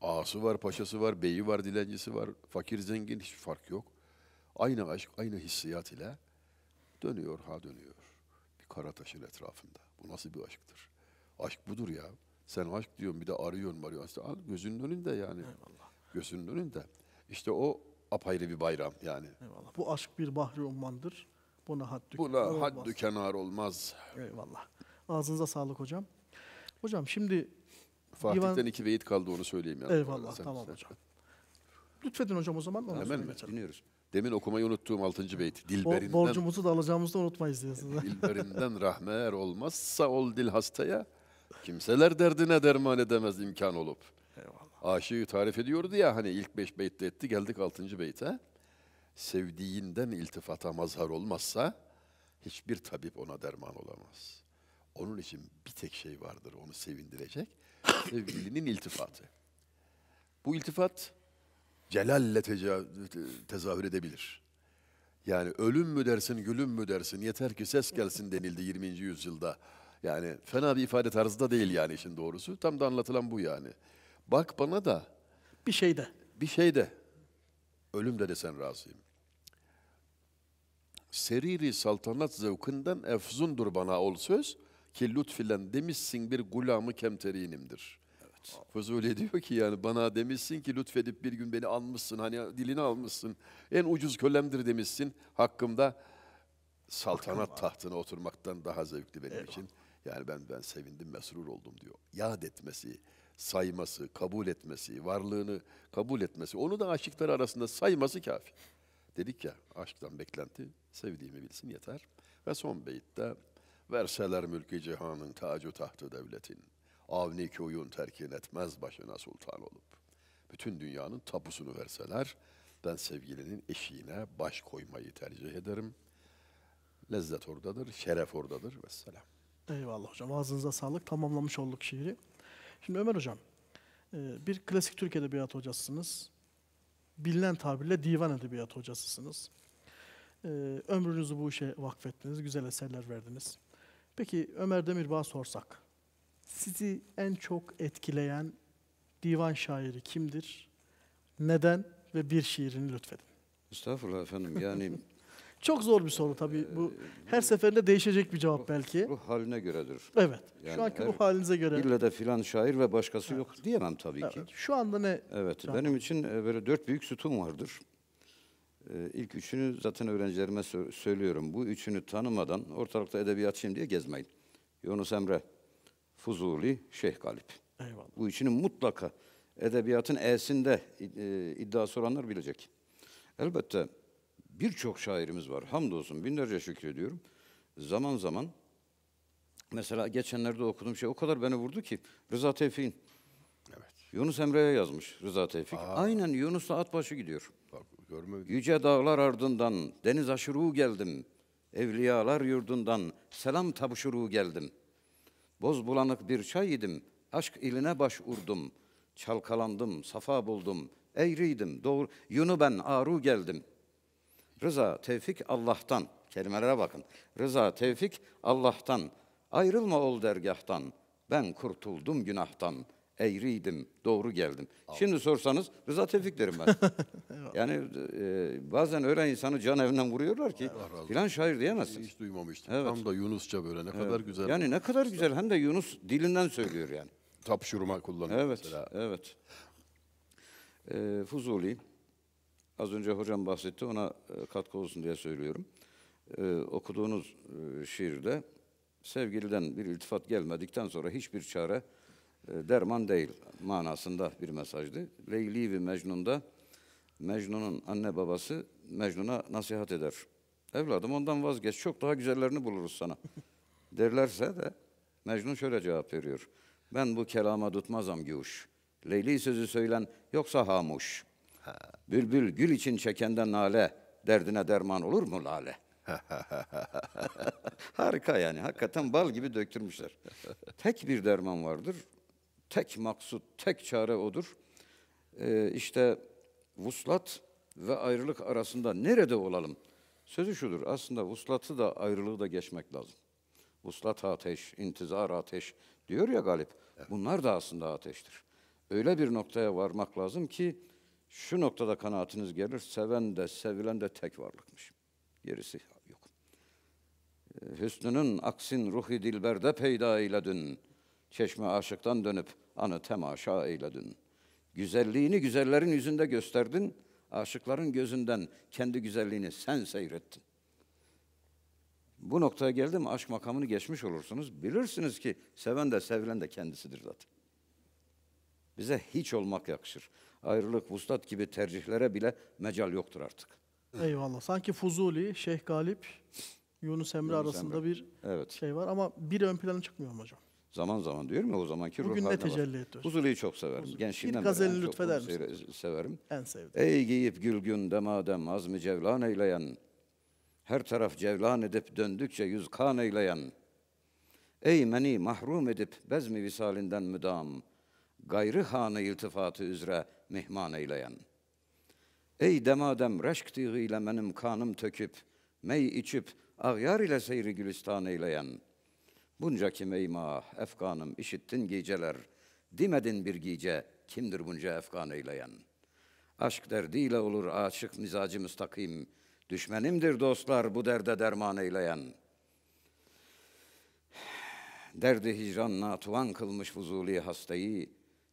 Ağası var, paşası var, beyi var, dilencisi var. Fakir, zengin hiç fark yok. Aynı aşk, aynı hissiyat ile dönüyor ha dönüyor. Bir kara taşın etrafında. Bu nasıl bir aşktır? Aşk budur ya. Sen aşk diyorsun bir de arıyorsun arıyorsun. Al gözünün önünde yani. Eyvallah. Gözünün önünde. İşte o apayrı bir bayram yani. Eyvallah. Bu aşk bir bahri ummandır. Buna haddü Buna kenar olmaz. haddü kenar olmaz. Eyvallah. Ağzınıza sağlık hocam. Hocam şimdi Fatih'ten divan... iki beyit kaldı onu söyleyeyim yani. Eyvallah sen, tamam sen. hocam. Lütfedin hocam o zaman. Onu Hemen mi? Dinliyoruz. Demin okumayı unuttuğum altıncı beyt. Dilberinden, borcumuzu da alacağımızı da unutmayız diyorsunuz. <laughs> dilberinden rahmer olmazsa ol dil hastaya, kimseler derdine derman edemez imkan olup aşığı tarif ediyordu ya hani ilk beş beytte etti geldik altıncı beyte. Sevdiğinden iltifata mazhar olmazsa hiçbir tabip ona derman olamaz. Onun için bir tek şey vardır onu sevindirecek. <coughs> Sevgilinin iltifatı. Bu iltifat celalle tezahür edebilir. Yani ölüm mü dersin, gülüm mü dersin, yeter ki ses gelsin denildi 20. yüzyılda. Yani fena bir ifade tarzı da değil yani işin doğrusu. Tam da anlatılan bu yani. Bak bana da. Bir şey de. Bir şey de. Ölüm de desen razıyım. Seriri saltanat zevkinden efzundur bana ol söz ki lütfilen demişsin bir gulamı kemterinimdir. Evet. Fuzuli diyor ki yani bana demişsin ki lütfedip bir gün beni almışsın hani dilini almışsın. En ucuz kölemdir demişsin hakkımda saltanat Hakkım tahtına oturmaktan daha zevkli benim evet. için. Yani ben ben sevindim, mesrur oldum diyor. Yad etmesi, sayması, kabul etmesi, varlığını kabul etmesi, onu da aşıklar arasında sayması kafi. Dedik ya, aşktan beklenti sevdiğimi bilsin yeter. Ve son beyitte, verseler mülkü cihanın tacu tahtı devletin, avni köyün terkin etmez başına sultan olup. Bütün dünyanın tapusunu verseler, ben sevgilinin eşiğine baş koymayı tercih ederim. Lezzet oradadır, şeref oradadır. Vesselam. Eyvallah hocam. Ağzınıza sağlık. Tamamlamış olduk şiiri. Şimdi Ömer Hocam, e, bir klasik Türk Edebiyatı hocasısınız. Bilinen tabirle divan edebiyatı hocasısınız. E, ömrünüzü bu işe vakfettiniz, güzel eserler verdiniz. Peki Ömer Demirbağ'a sorsak, sizi en çok etkileyen divan şairi kimdir? Neden ve bir şiirini lütfedin. Estağfurullah efendim. Yani <laughs> Çok zor bir soru tabii. Bu ee, her seferinde değişecek bir cevap belki. Ruh haline göredir. Evet. Yani şu anki ruh halinize göre. İlla de filan şair ve başkası evet. yok diyemem tabii evet. ki. Şu anda ne? Evet. Canım? Benim için e, böyle dört büyük sütun vardır. E, ilk üçünü zaten öğrencilerime söylüyorum. Bu üçünü tanımadan ortalıkta edebiyatçıyım diye gezmeyin. Yunus Emre, Fuzuli, Şeyh Galip. Eyvallah. Bu üçünü mutlaka edebiyatın E'sinde e, iddiası olanlar bilecek. Elbette birçok şairimiz var. Hamdolsun binlerce şükrediyorum. Zaman zaman mesela geçenlerde okuduğum şey o kadar beni vurdu ki Rıza Tevfik'in. Evet. Yunus Emre'ye yazmış Rıza Tevfik. Aa. Aynen Yunus'la at başı gidiyor. Bak, görmedim. Yüce dağlar ardından deniz aşırığı geldim. Evliyalar yurdundan selam tabuşuru geldim. Boz bulanık bir çay yedim, Aşk iline baş urdum. Çalkalandım, safa buldum. Eğriydim, doğru. Yunu ben aru geldim.'' Rıza, tevfik Allah'tan. Kelimelere bakın. Rıza, tevfik Allah'tan. Ayrılma ol dergahtan. Ben kurtuldum günahtan. Eğriydim, doğru geldim. Allah. Şimdi sorsanız Rıza Tevfik derim ben. <laughs> yani e, bazen öyle insanı can evinden vuruyorlar ki filan şair diyemezsin. Hiç duymamıştım. Evet. Tam da Yunusça böyle ne evet. kadar güzel. Yani ne kadar güzel hem de Yunus dilinden söylüyor yani. Tapşurma kullanıyor evet, mesela. evet. Ee, Fuzuli az önce hocam bahsetti ona e, katkı olsun diye söylüyorum. Ee, okuduğunuz e, şiirde sevgiliden bir iltifat gelmedikten sonra hiçbir çare e, derman değil manasında bir mesajdı. Leyli ve Mecnun'da Mecnun'un anne babası Mecnun'a nasihat eder. Evladım ondan vazgeç çok daha güzellerini buluruz sana <laughs> derlerse de Mecnun şöyle cevap veriyor. Ben bu kelama tutmazam güuş. Leyli sözü söylen yoksa hamuş. Bülbül gül için çekenden nale, derdine derman olur mu lale? <laughs> Harika yani. Hakikaten bal gibi döktürmüşler. tek bir derman vardır. Tek maksut, tek çare odur. Ee, işte vuslat ve ayrılık arasında nerede olalım? Sözü şudur. Aslında vuslatı da ayrılığı da geçmek lazım. Vuslat ateş, intizar ateş diyor ya Galip. Bunlar da aslında ateştir. Öyle bir noktaya varmak lazım ki şu noktada kanaatiniz gelir, seven de sevilen de tek varlıkmış. Gerisi yok. Ee, hüsnünün aksin ruhi dilberde peyda eyledün. Çeşme aşıktan dönüp anı temaşa eyledün. Güzelliğini güzellerin yüzünde gösterdin. Aşıkların gözünden kendi güzelliğini sen seyrettin. Bu noktaya geldim aşk makamını geçmiş olursunuz. Bilirsiniz ki seven de sevilen de kendisidir zaten. Bize hiç olmak yakışır ayrılık, vuslat gibi tercihlere bile mecal yoktur artık. Eyvallah. Sanki Fuzuli, Şeyh Galip, Yunus Emre Yunus arasında Emre. bir evet. şey var ama bir ön plana çıkmıyor mu hocam? Zaman zaman diyorum ya o zamanki Bugün ruh haline tecelli etti Huzuli'yi çok severim. Huzuli. Gençliğimden bir gazeli lütfeder misin? Severim. En sevdiğim. Ey giyip gülgün demadem azmi cevlan eyleyen, her taraf cevlan edip döndükçe yüz kan eyleyen, ey meni mahrum edip bezmi visalinden müdam, gayrı hanı iltifatı üzere mihman eyleyen. Ey demadem reşk tiği benim kanım töküp, mey içip, ağyar ile seyri gülistan eyleyen. Bunca kim eyma, efkanım işittin geceler, dimedin bir gece, kimdir bunca efkan eyleyen? Aşk derdiyle olur aşık mizacı müstakim, düşmenimdir dostlar bu derde derman eyleyen.'' derdi hicran natuan kılmış fuzuli hastayı,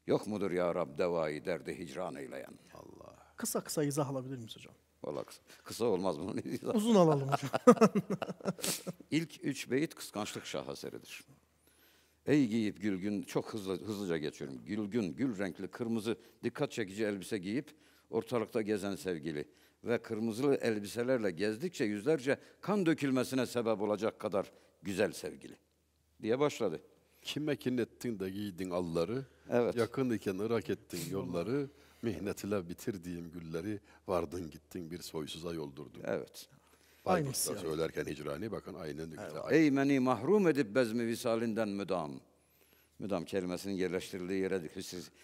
Yok mudur ya Rab devayı derdi hicran eyleyen. Allah. Kısa kısa izah alabilir miyiz hocam? Valla kısa, kısa olmaz bunun <laughs> izahı. Uzun alalım hocam. <laughs> İlk üç beyit kıskançlık şaheseridir. Ey giyip gülgün, çok hızlı, hızlıca geçiyorum. Gülgün, gül renkli, kırmızı, dikkat çekici elbise giyip ortalıkta gezen sevgili ve kırmızılı elbiselerle gezdikçe yüzlerce kan dökülmesine sebep olacak kadar güzel sevgili diye başladı. Kime kinettin de giydin alları? Evet. Yakın ırak ettin yolları, mihnetile bitirdiğim gülleri vardın gittin bir soysuza yoldurdun. Evet. Bayburt'ta Aynısı söylerken hicrani bakın aynı nükte. Evet. Ey meni mahrum edip bezmi visalinden müdam. Müdam kelimesinin yerleştirildiği yere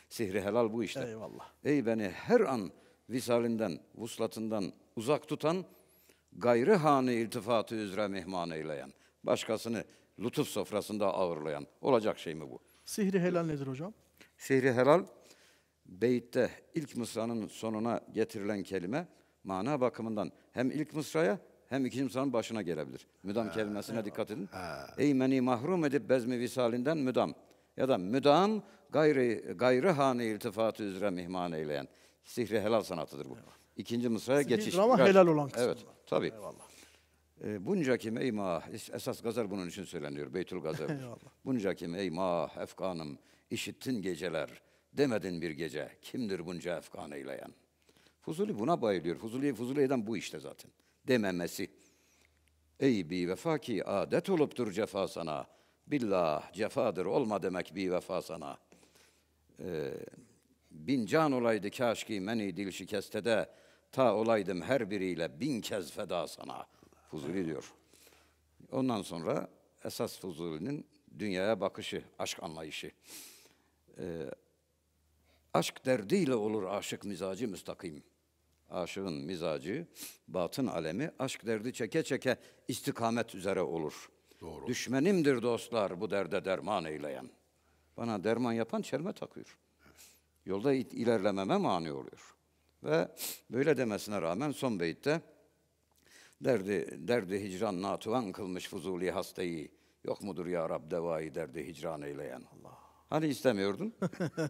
sihri helal bu işte. Eyvallah. Ey beni her an visalinden, vuslatından uzak tutan, gayrı hani iltifatı üzere mihman eyleyen, başkasını lütuf sofrasında ağırlayan. Olacak şey mi bu? Sihri helal nedir hocam? Şehri helal, beyitte ilk mısranın sonuna getirilen kelime mana bakımından hem ilk mısraya hem ikinci mısranın başına gelebilir. Müdam ha, kelimesine ha, dikkat edin. Ha. Ey meni mahrum edip bezmi visalinden müdam. Ya da müdam gayri, gayrı hane iltifatı üzere mihman eyleyen. Sihri helal sanatıdır bu. Eyvallah. İkinci mısraya Sihri geçiş. Ama Biraz, helal olan kısmı. Evet, tabii. Eyvallah. E, bunca kim ey mah, esas gazar bunun için söyleniyor, Beytül gazar. <laughs> bunca kim ey mah, efkanım, işittin geceler. Demedin bir gece, kimdir bunca efkan eyleyen? Fuzuli buna bayılıyor. Fuzuli, Fuzuli eden bu işte zaten. Dememesi. Ey bi vefa ki adet oluptur cefa sana. Billah cefadır olma demek bi vefa sana. Ee, bin can olaydı kaşki meni dil şikeste de ta olaydım her biriyle bin kez feda sana. Fuzuli diyor. Ondan sonra esas Fuzuli'nin dünyaya bakışı, aşk anlayışı. E, aşk derdiyle olur aşık mizacı müstakim. Aşığın mizacı, batın alemi aşk derdi çeke çeke istikamet üzere olur. Doğru. Düşmenimdir dostlar bu derde derman eyleyen. Bana derman yapan çelme takıyor. Yolda ilerlememe mani oluyor. Ve böyle demesine rağmen son beyitte derdi derdi hicran natuvan kılmış fuzuli hastayı. Yok mudur ya Rab devayı derdi hicran eyleyen Allah. Hani istemiyordun?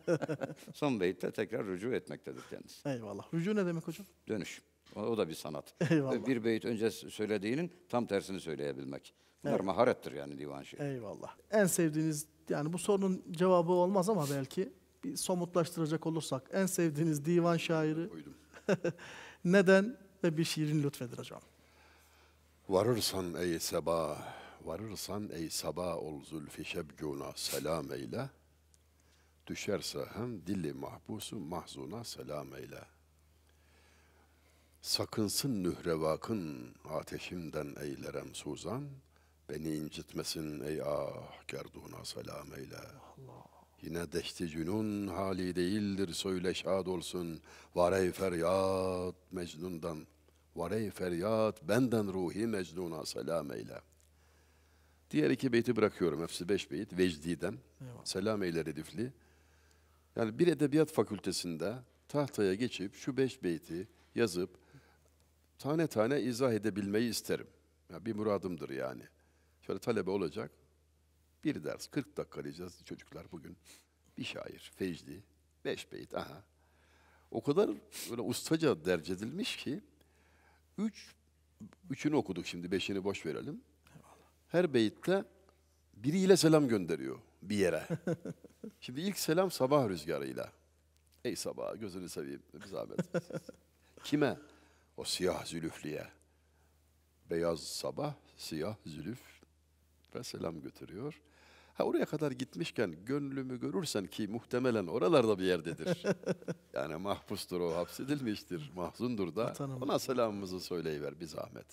<laughs> Son beytte tekrar rücu etmektedir kendisi. Eyvallah. Rücu ne demek hocam? Dönüş. O, o da bir sanat. Eyvallah. Bir beyit önce söylediğinin tam tersini söyleyebilmek. Bunlar evet. maharettir yani divan şiir. Eyvallah. En sevdiğiniz yani bu sorunun cevabı olmaz ama belki bir somutlaştıracak olursak en sevdiğiniz divan şairi Uydum. <laughs> neden ve bir şiirin lütfedir hocam. Varırsan ey seba, varırsan ey sabah ol zülfi şebcuna selam eyle. Düşer sahem dilli mahbusu mahzuna selam eyle. Sakınsın nührevakın ateşimden eylerem suzan, beni incitmesin ey ah gerduna selam eyle. Allah. Yine deşti cünun hali değildir söyle şad olsun. Varey feryat Mecnun'dan. Varey feryat benden ruhi Mecnun'a selam eyle. Diğer iki beyti bırakıyorum. Hepsi beş beyit. Vecdi'den. Eyvallah. Selam eyle redifli. Yani bir edebiyat fakültesinde tahtaya geçip şu beş beyti yazıp tane tane izah edebilmeyi isterim. Yani bir muradımdır yani. Şöyle talebe olacak. Bir ders, 40 dakika diyeceğiz çocuklar bugün. Bir şair, Fecdi, beş beyt, aha. O kadar böyle ustaca derc edilmiş ki, üç, üçünü okuduk şimdi, beşini boş verelim. Her beyitte biriyle selam gönderiyor bir yere. <laughs> Şimdi ilk selam sabah rüzgarıyla. Ey sabah gözünü seveyim bir zahmet. <laughs> Kime? O siyah zülüflüye. Beyaz sabah, siyah zülüf ve selam götürüyor. Ha oraya kadar gitmişken gönlümü görürsen ki muhtemelen oralarda bir yerdedir. <laughs> yani mahpustur o, hapsedilmiştir, mahzundur da. Vatanım. Ona selamımızı söyleyiver bir zahmet.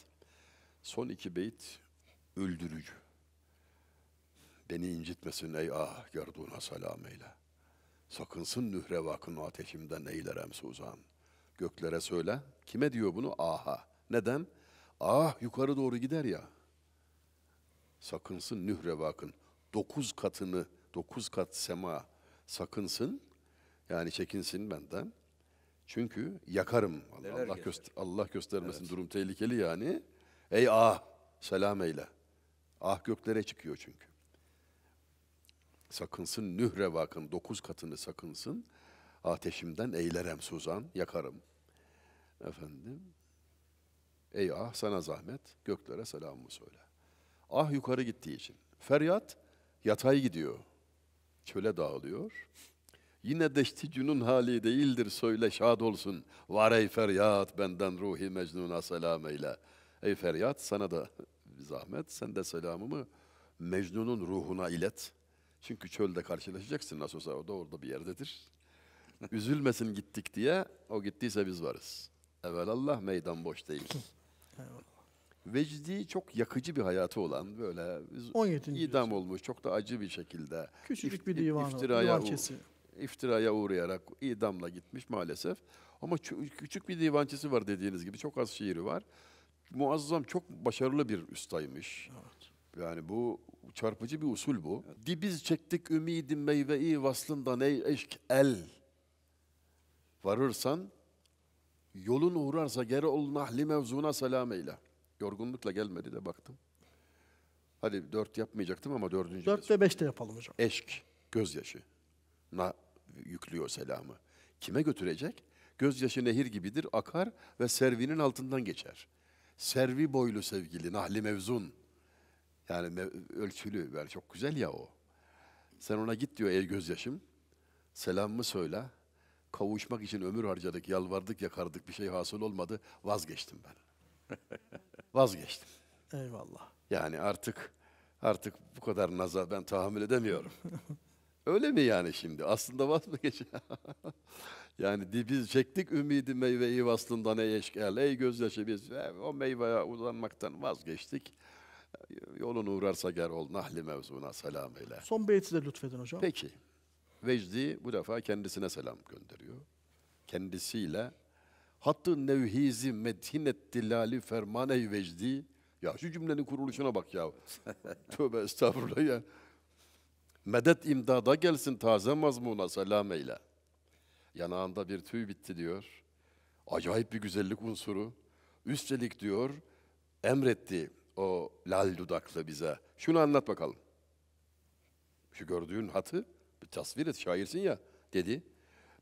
Son iki beyt öldürücü. Beni incitmesin ey ah gördüğüne selam eyle. Sakınsın vakın ateşimden eylerem suzan. Göklere söyle. Kime diyor bunu? Aha. Neden? Ah yukarı doğru gider ya. Sakınsın nühre vakın Dokuz katını, dokuz kat sema sakınsın. Yani çekinsin benden. Çünkü yakarım. Neler Allah, gelir. Allah göstermesin. Evet. Durum tehlikeli yani. Ey ah selam eyle. Ah göklere çıkıyor çünkü sakınsın nühre bakın dokuz katını sakınsın. Ateşimden eylerem suzan yakarım. Efendim. Ey ah sana zahmet göklere selamımı söyle. Ah yukarı gittiği için. Feryat yatay gidiyor. Çöle dağılıyor. Yine deşti cünun hali değildir söyle şad olsun. Var ey feryat benden ruhi mecnuna selam eyle. Ey feryat sana da zahmet sen de selamımı Mecnun'un ruhuna ilet. Çünkü çölde karşılaşacaksın nasıl olsa o da orada bir yerdedir. Üzülmesin gittik diye o gittiyse biz varız. Evelallah meydan boş değil. Vecdi çok yakıcı bir hayatı olan böyle 17. idam diyorsun. olmuş çok da acı bir şekilde. Küçücük bir divan, iftiraya, divançesi. iftiraya uğrayarak idamla gitmiş maalesef. Ama küçük bir divançesi var dediğiniz gibi çok az şiiri var. Muazzam çok başarılı bir ustaymış. Evet. Yani bu çarpıcı bir usul bu. Dibiz çektik ümidin meyveyi vaslından ey eşk el. Varırsan yolun uğrarsa geri ol nahli mevzuna selam eyle. Yorgunlukla gelmedi de baktım. Hadi dört yapmayacaktım ama dördüncü. Dört ve beş de yapalım hocam. Eşk, gözyaşı. Na yüklüyor selamı. Kime götürecek? Gözyaşı nehir gibidir, akar ve servinin altından geçer. Servi boylu sevgili, nahli mevzun. Yani ölçülü, böyle çok güzel ya o. Sen ona git diyor ey gözyaşım, selamımı söyle, kavuşmak için ömür harcadık, yalvardık, yakardık, bir şey hasıl olmadı, vazgeçtim ben. <laughs> vazgeçtim. Eyvallah. Yani artık artık bu kadar naza ben tahammül edemiyorum. <laughs> Öyle mi yani şimdi? Aslında vazgeç. <laughs> yani biz çektik ümidi meyveyi vaslından ey eşkel, ey gözyaşı biz e, o meyveye uzanmaktan vazgeçtik yolun uğrarsa ger ol nahli mevzuna selam eyle. Son beyti de lütfedin hocam. Peki. Vecdi bu defa kendisine selam gönderiyor. Kendisiyle hattı nevhizi medhinet dilali fermane vecdi. Ya şu cümlenin kuruluşuna bak ya. <laughs> Tövbe estağfurullah ya. Medet imdada gelsin taze mazmuna selam eyle. Yanağında bir tüy bitti diyor. Acayip bir güzellik unsuru. Üstelik diyor emretti o lal dudaklı bize. Şunu anlat bakalım. Şu gördüğün hatı bir tasvir et, şairsin ya dedi.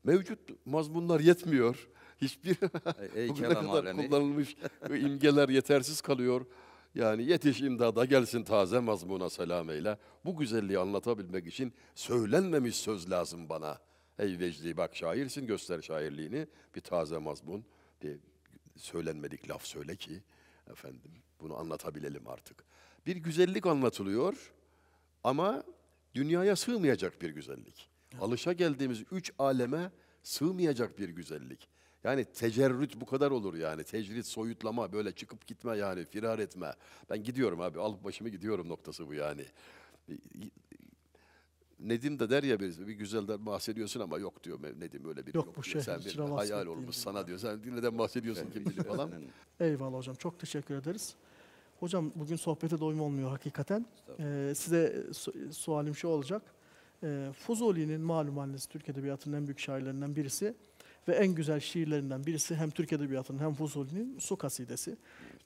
Mevcut mazmunlar yetmiyor. Hiçbir <laughs> e, bugüne kadar alemi. kullanılmış imgeler yetersiz kalıyor. Yani yetiş imdada gelsin taze mazmuna selamıyla Bu güzelliği anlatabilmek için söylenmemiş söz lazım bana. Ey Vecdi bak şairsin göster şairliğini. Bir taze mazmun, bir söylenmedik laf söyle ki Efendim bunu anlatabilelim artık. Bir güzellik anlatılıyor ama dünyaya sığmayacak bir güzellik. Alışa geldiğimiz üç aleme sığmayacak bir güzellik. Yani tecerrüt bu kadar olur yani. Tecrit, soyutlama, böyle çıkıp gitme yani, firar etme. Ben gidiyorum abi, alıp başımı gidiyorum noktası bu yani. Nedim de der ya birisi bir güzelden bahsediyorsun ama yok diyor Nedim öyle biri yok. yok bu diyor. Sen bir hayal olmuş sana yani. diyor. Sen neden bahsediyorsun evet. kim bilir falan. <laughs> Eyvallah hocam çok teşekkür ederiz. Hocam bugün sohbete doyum olmuyor hakikaten. Ee, size su- sualim şu olacak. Ee, Fuzuli'nin malum annesi Türk Edebiyatı'nın en büyük şairlerinden birisi ve en güzel şiirlerinden birisi hem Türk Edebiyatı'nın hem Fuzuli'nin su kasidesi.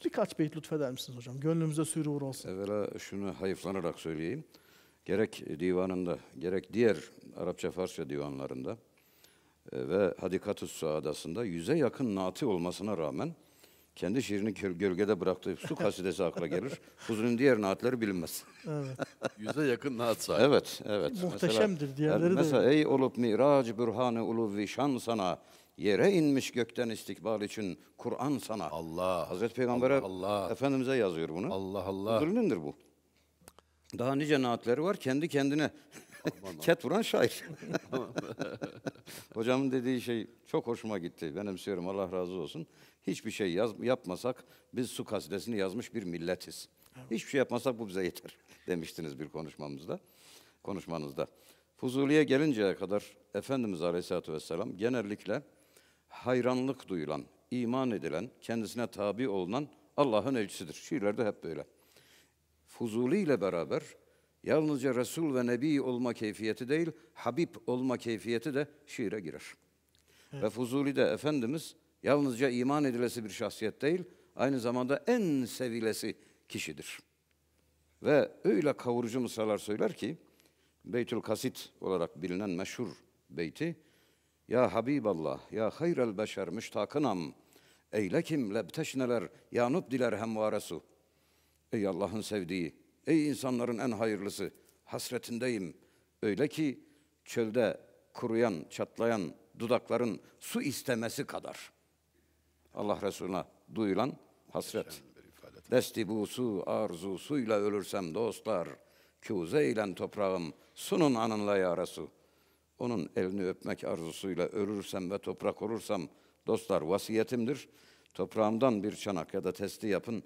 Birkaç beyt lütfeder misiniz hocam? Gönlümüze sürur olsun. Evvela şunu hayıflanarak söyleyeyim gerek divanında, gerek diğer Arapça-Farsça divanlarında e, ve Hadikatus Saadası'nda yüze yakın nati olmasına rağmen kendi şiirini gölgede bıraktığı su <laughs> kasidesi akla gelir. Fuzuli'nin diğer naatleri bilinmez. Evet. <laughs> Yüze yakın naat sahibi. Evet, evet. Muhteşemdir mesela, diğerleri mesela, de. Mesela ey olup mirac bürhanı uluvi şan sana, yere inmiş gökten istikbal için Kur'an sana. Allah. Hazreti Peygamber'e Allah, Allah. Efendimiz'e yazıyor bunu. Allah Allah. Fuzuli'nindir bu. Daha nice naatleri var kendi kendine. <laughs> Ket vuran şair. <laughs> Hocamın dediği şey çok hoşuma gitti. Benimsiyorum Allah razı olsun. Hiçbir şey yaz, yapmasak biz su kasidesini yazmış bir milletiz. Hiçbir şey yapmasak bu bize yeter <laughs> demiştiniz bir konuşmamızda, konuşmanızda. Fuzuli'ye gelinceye kadar Efendimiz Aleyhisselatü Vesselam genellikle hayranlık duyulan, iman edilen, kendisine tabi olunan Allah'ın elçisidir. Şiirlerde hep böyle ile beraber yalnızca Resul ve Nebi olma keyfiyeti değil, Habib olma keyfiyeti de şiire girer. Evet. Ve de Efendimiz yalnızca iman edilesi bir şahsiyet değil, aynı zamanda en sevilesi kişidir. Ve öyle kavurucu mısralar söyler ki, Beytül Kasit olarak bilinen meşhur beyti, Ya Habiballah, ya hayrel beşer müştakınam, eyle kim lebteşneler, ya nubdiler hemvaresu.'' Ey Allah'ın sevdiği, ey insanların en hayırlısı, hasretindeyim. Öyle ki çölde kuruyan, çatlayan dudakların su istemesi kadar. Allah Resulüne duyulan hasret. Desti bu su arzusuyla ölürsem dostlar, kuze eylen toprağım, sunun anınla ya Resul. Onun elini öpmek arzusuyla ölürsem ve toprak olursam, dostlar vasiyetimdir. Toprağımdan bir çanak ya da testi yapın,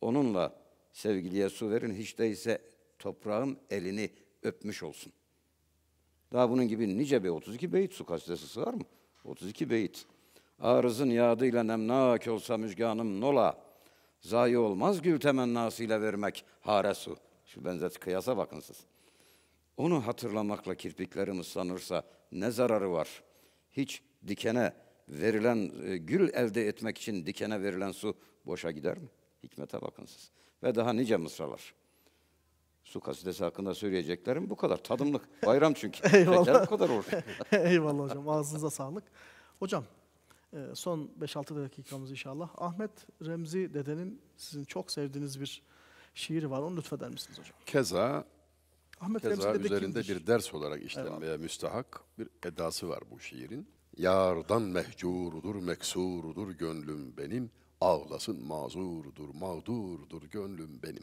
onunla sevgiliye su verin, hiç değilse toprağın elini öpmüş olsun. Daha bunun gibi nice bir 32 beyit su kastesi sığar mı? 32 beyit. Arızın yağdıyla nemnak olsa müjganım nola, zayi olmaz gül temennasıyla vermek hare su. Şu benzet kıyasa bakın siz. Onu hatırlamakla kirpiklerim ıslanırsa ne zararı var? Hiç dikene verilen, e, gül elde etmek için dikene verilen su boşa gider mi? Hikmete bakın siz ve daha nice mısralar. Su kasidesi hakkında söyleyeceklerim bu kadar. Tadımlık. Bayram çünkü. Eyvallah. <laughs> bu kadar olur. <laughs> Eyvallah hocam. Ağzınıza sağlık. Hocam e, son 5-6 dakikamız inşallah. Ahmet Remzi dedenin sizin çok sevdiğiniz bir şiiri var. Onu lütfeder misiniz hocam? Keza Ahmet Keza Remzi dede üzerinde kimdir? bir ders olarak işlenmeye evet. müstahak bir edası var bu şiirin. Yardan mehcurudur, meksurudur gönlüm benim. Ağlasın mazurdur, mağdurdur gönlüm benim.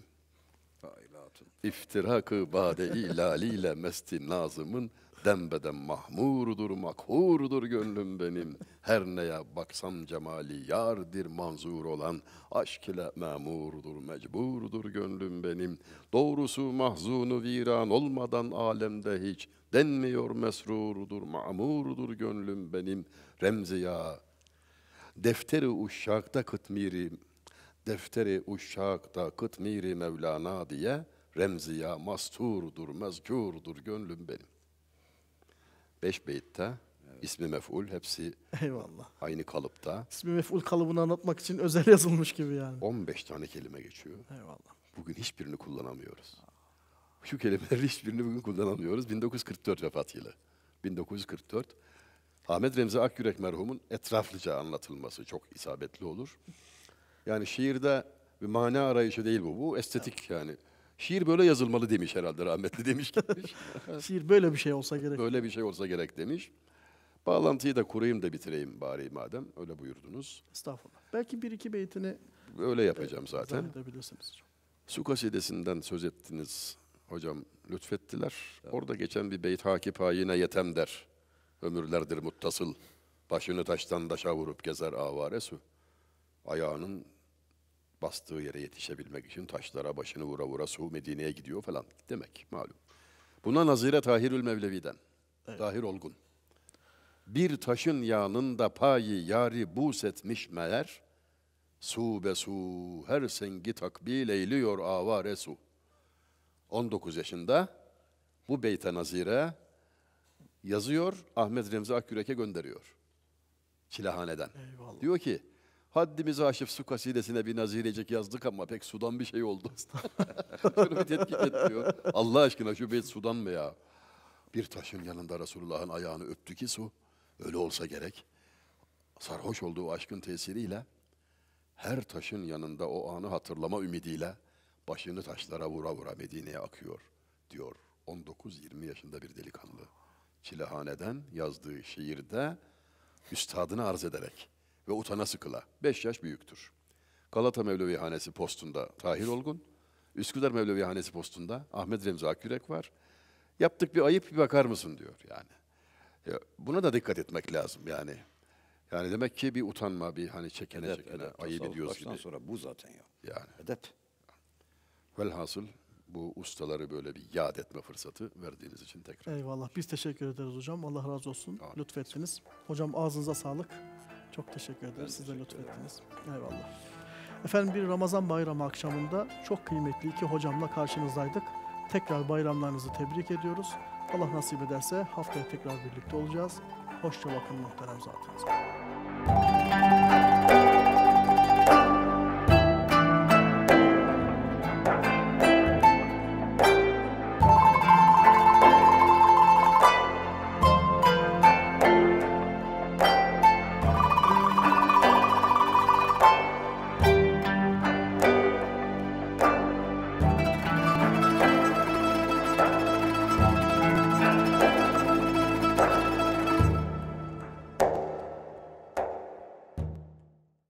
İftirakı bade ilaliyle mesti nazımın dembeden mahmurdur, makhurdur gönlüm benim. Her neye baksam cemali yardir manzur olan, aşk ile memurdur, mecburdur gönlüm benim. Doğrusu mahzunu viran olmadan alemde hiç, denmiyor mesrurdur, mamurdur gönlüm benim. Remzi ya. Defteri uşşakta kıtmiri, defteri uşşakta kıtmiri Mevlana diye remziya masturdur, mezkurdur gönlüm benim. Beş beytte evet. ismi meful hepsi Eyvallah. aynı kalıpta. İsmi meful kalıbını anlatmak için özel yazılmış gibi yani. 15 tane kelime geçiyor. Eyvallah. Bugün hiçbirini kullanamıyoruz. Şu kelimelerin hiçbirini bugün kullanamıyoruz. 1944 vefat yılı. 1944 Ahmet Remzi Akyürek merhumun etraflıca anlatılması çok isabetli olur. Yani şiirde bir mana arayışı değil bu. Bu estetik yani. Şiir böyle yazılmalı demiş herhalde rahmetli demiş gitmiş. <laughs> Şiir böyle bir şey olsa gerek. Böyle bir şey olsa gerek demiş. Bağlantıyı da kurayım da bitireyim bari madem. Öyle buyurdunuz. Estağfurullah. Belki bir iki beytini öyle yapacağım e, zaten. Zannedebilirsiniz. Su kasidesinden söz ettiniz hocam lütfettiler. Evet. Orada geçen bir beyt hakip yine yetem der. Ömürlerdir muttasıl. Başını taştan taşa vurup gezer avare su. Ayağının bastığı yere yetişebilmek için taşlara başını vura vura su Medine'ye gidiyor falan demek malum. Buna nazire Tahirül Mevlevi'den. Evet. Tahir Olgun. Bir taşın yanında payi yari buz etmiş meğer, su be su her sengi takbil eyliyor avare su. 19 yaşında bu beyte nazire yazıyor, Ahmet Remzi Akgürek'e gönderiyor. Çilehaneden. Eyvallah. Diyor ki, haddimizi aşıp su kasidesine bir nazirecek yazdık ama pek sudan bir şey oldu. Şunu <laughs> bir tetkik et diyor. Allah aşkına şu beyt sudan mı ya? Bir taşın yanında Resulullah'ın ayağını öptü ki su, öyle olsa gerek. Sarhoş olduğu aşkın tesiriyle, her taşın yanında o anı hatırlama ümidiyle, başını taşlara vura vura Medine'ye akıyor diyor. 19-20 yaşında bir delikanlı. Çilehaneden yazdığı şiirde üstadını arz ederek ve utanası kıla. Beş yaş büyüktür. Galata Mevlevi Hanesi postunda Tahir Olgun, Üsküdar Mevlevi Hanesi postunda Ahmet Remzi Akürek var. Yaptık bir ayıp bir bakar mısın diyor yani. Ya buna da dikkat etmek lazım yani. Yani demek ki bir utanma, bir hani çekene edep, çekene edep, ayıp ediyoruz gibi. sonra bu zaten yok. Yani. Edep. Velhasıl bu ustaları böyle bir yad etme fırsatı verdiğiniz için tekrar. Eyvallah. Biz teşekkür ederiz hocam. Allah razı olsun. Amin. Lütfettiniz. Hocam ağzınıza sağlık. Çok teşekkür ederim Siz de lütfettiniz. Eyvallah. Efendim bir Ramazan bayramı akşamında çok kıymetli iki hocamla karşınızdaydık. Tekrar bayramlarınızı tebrik ediyoruz. Allah nasip ederse haftaya tekrar birlikte olacağız. Hoşça bakın muhterem zatınız.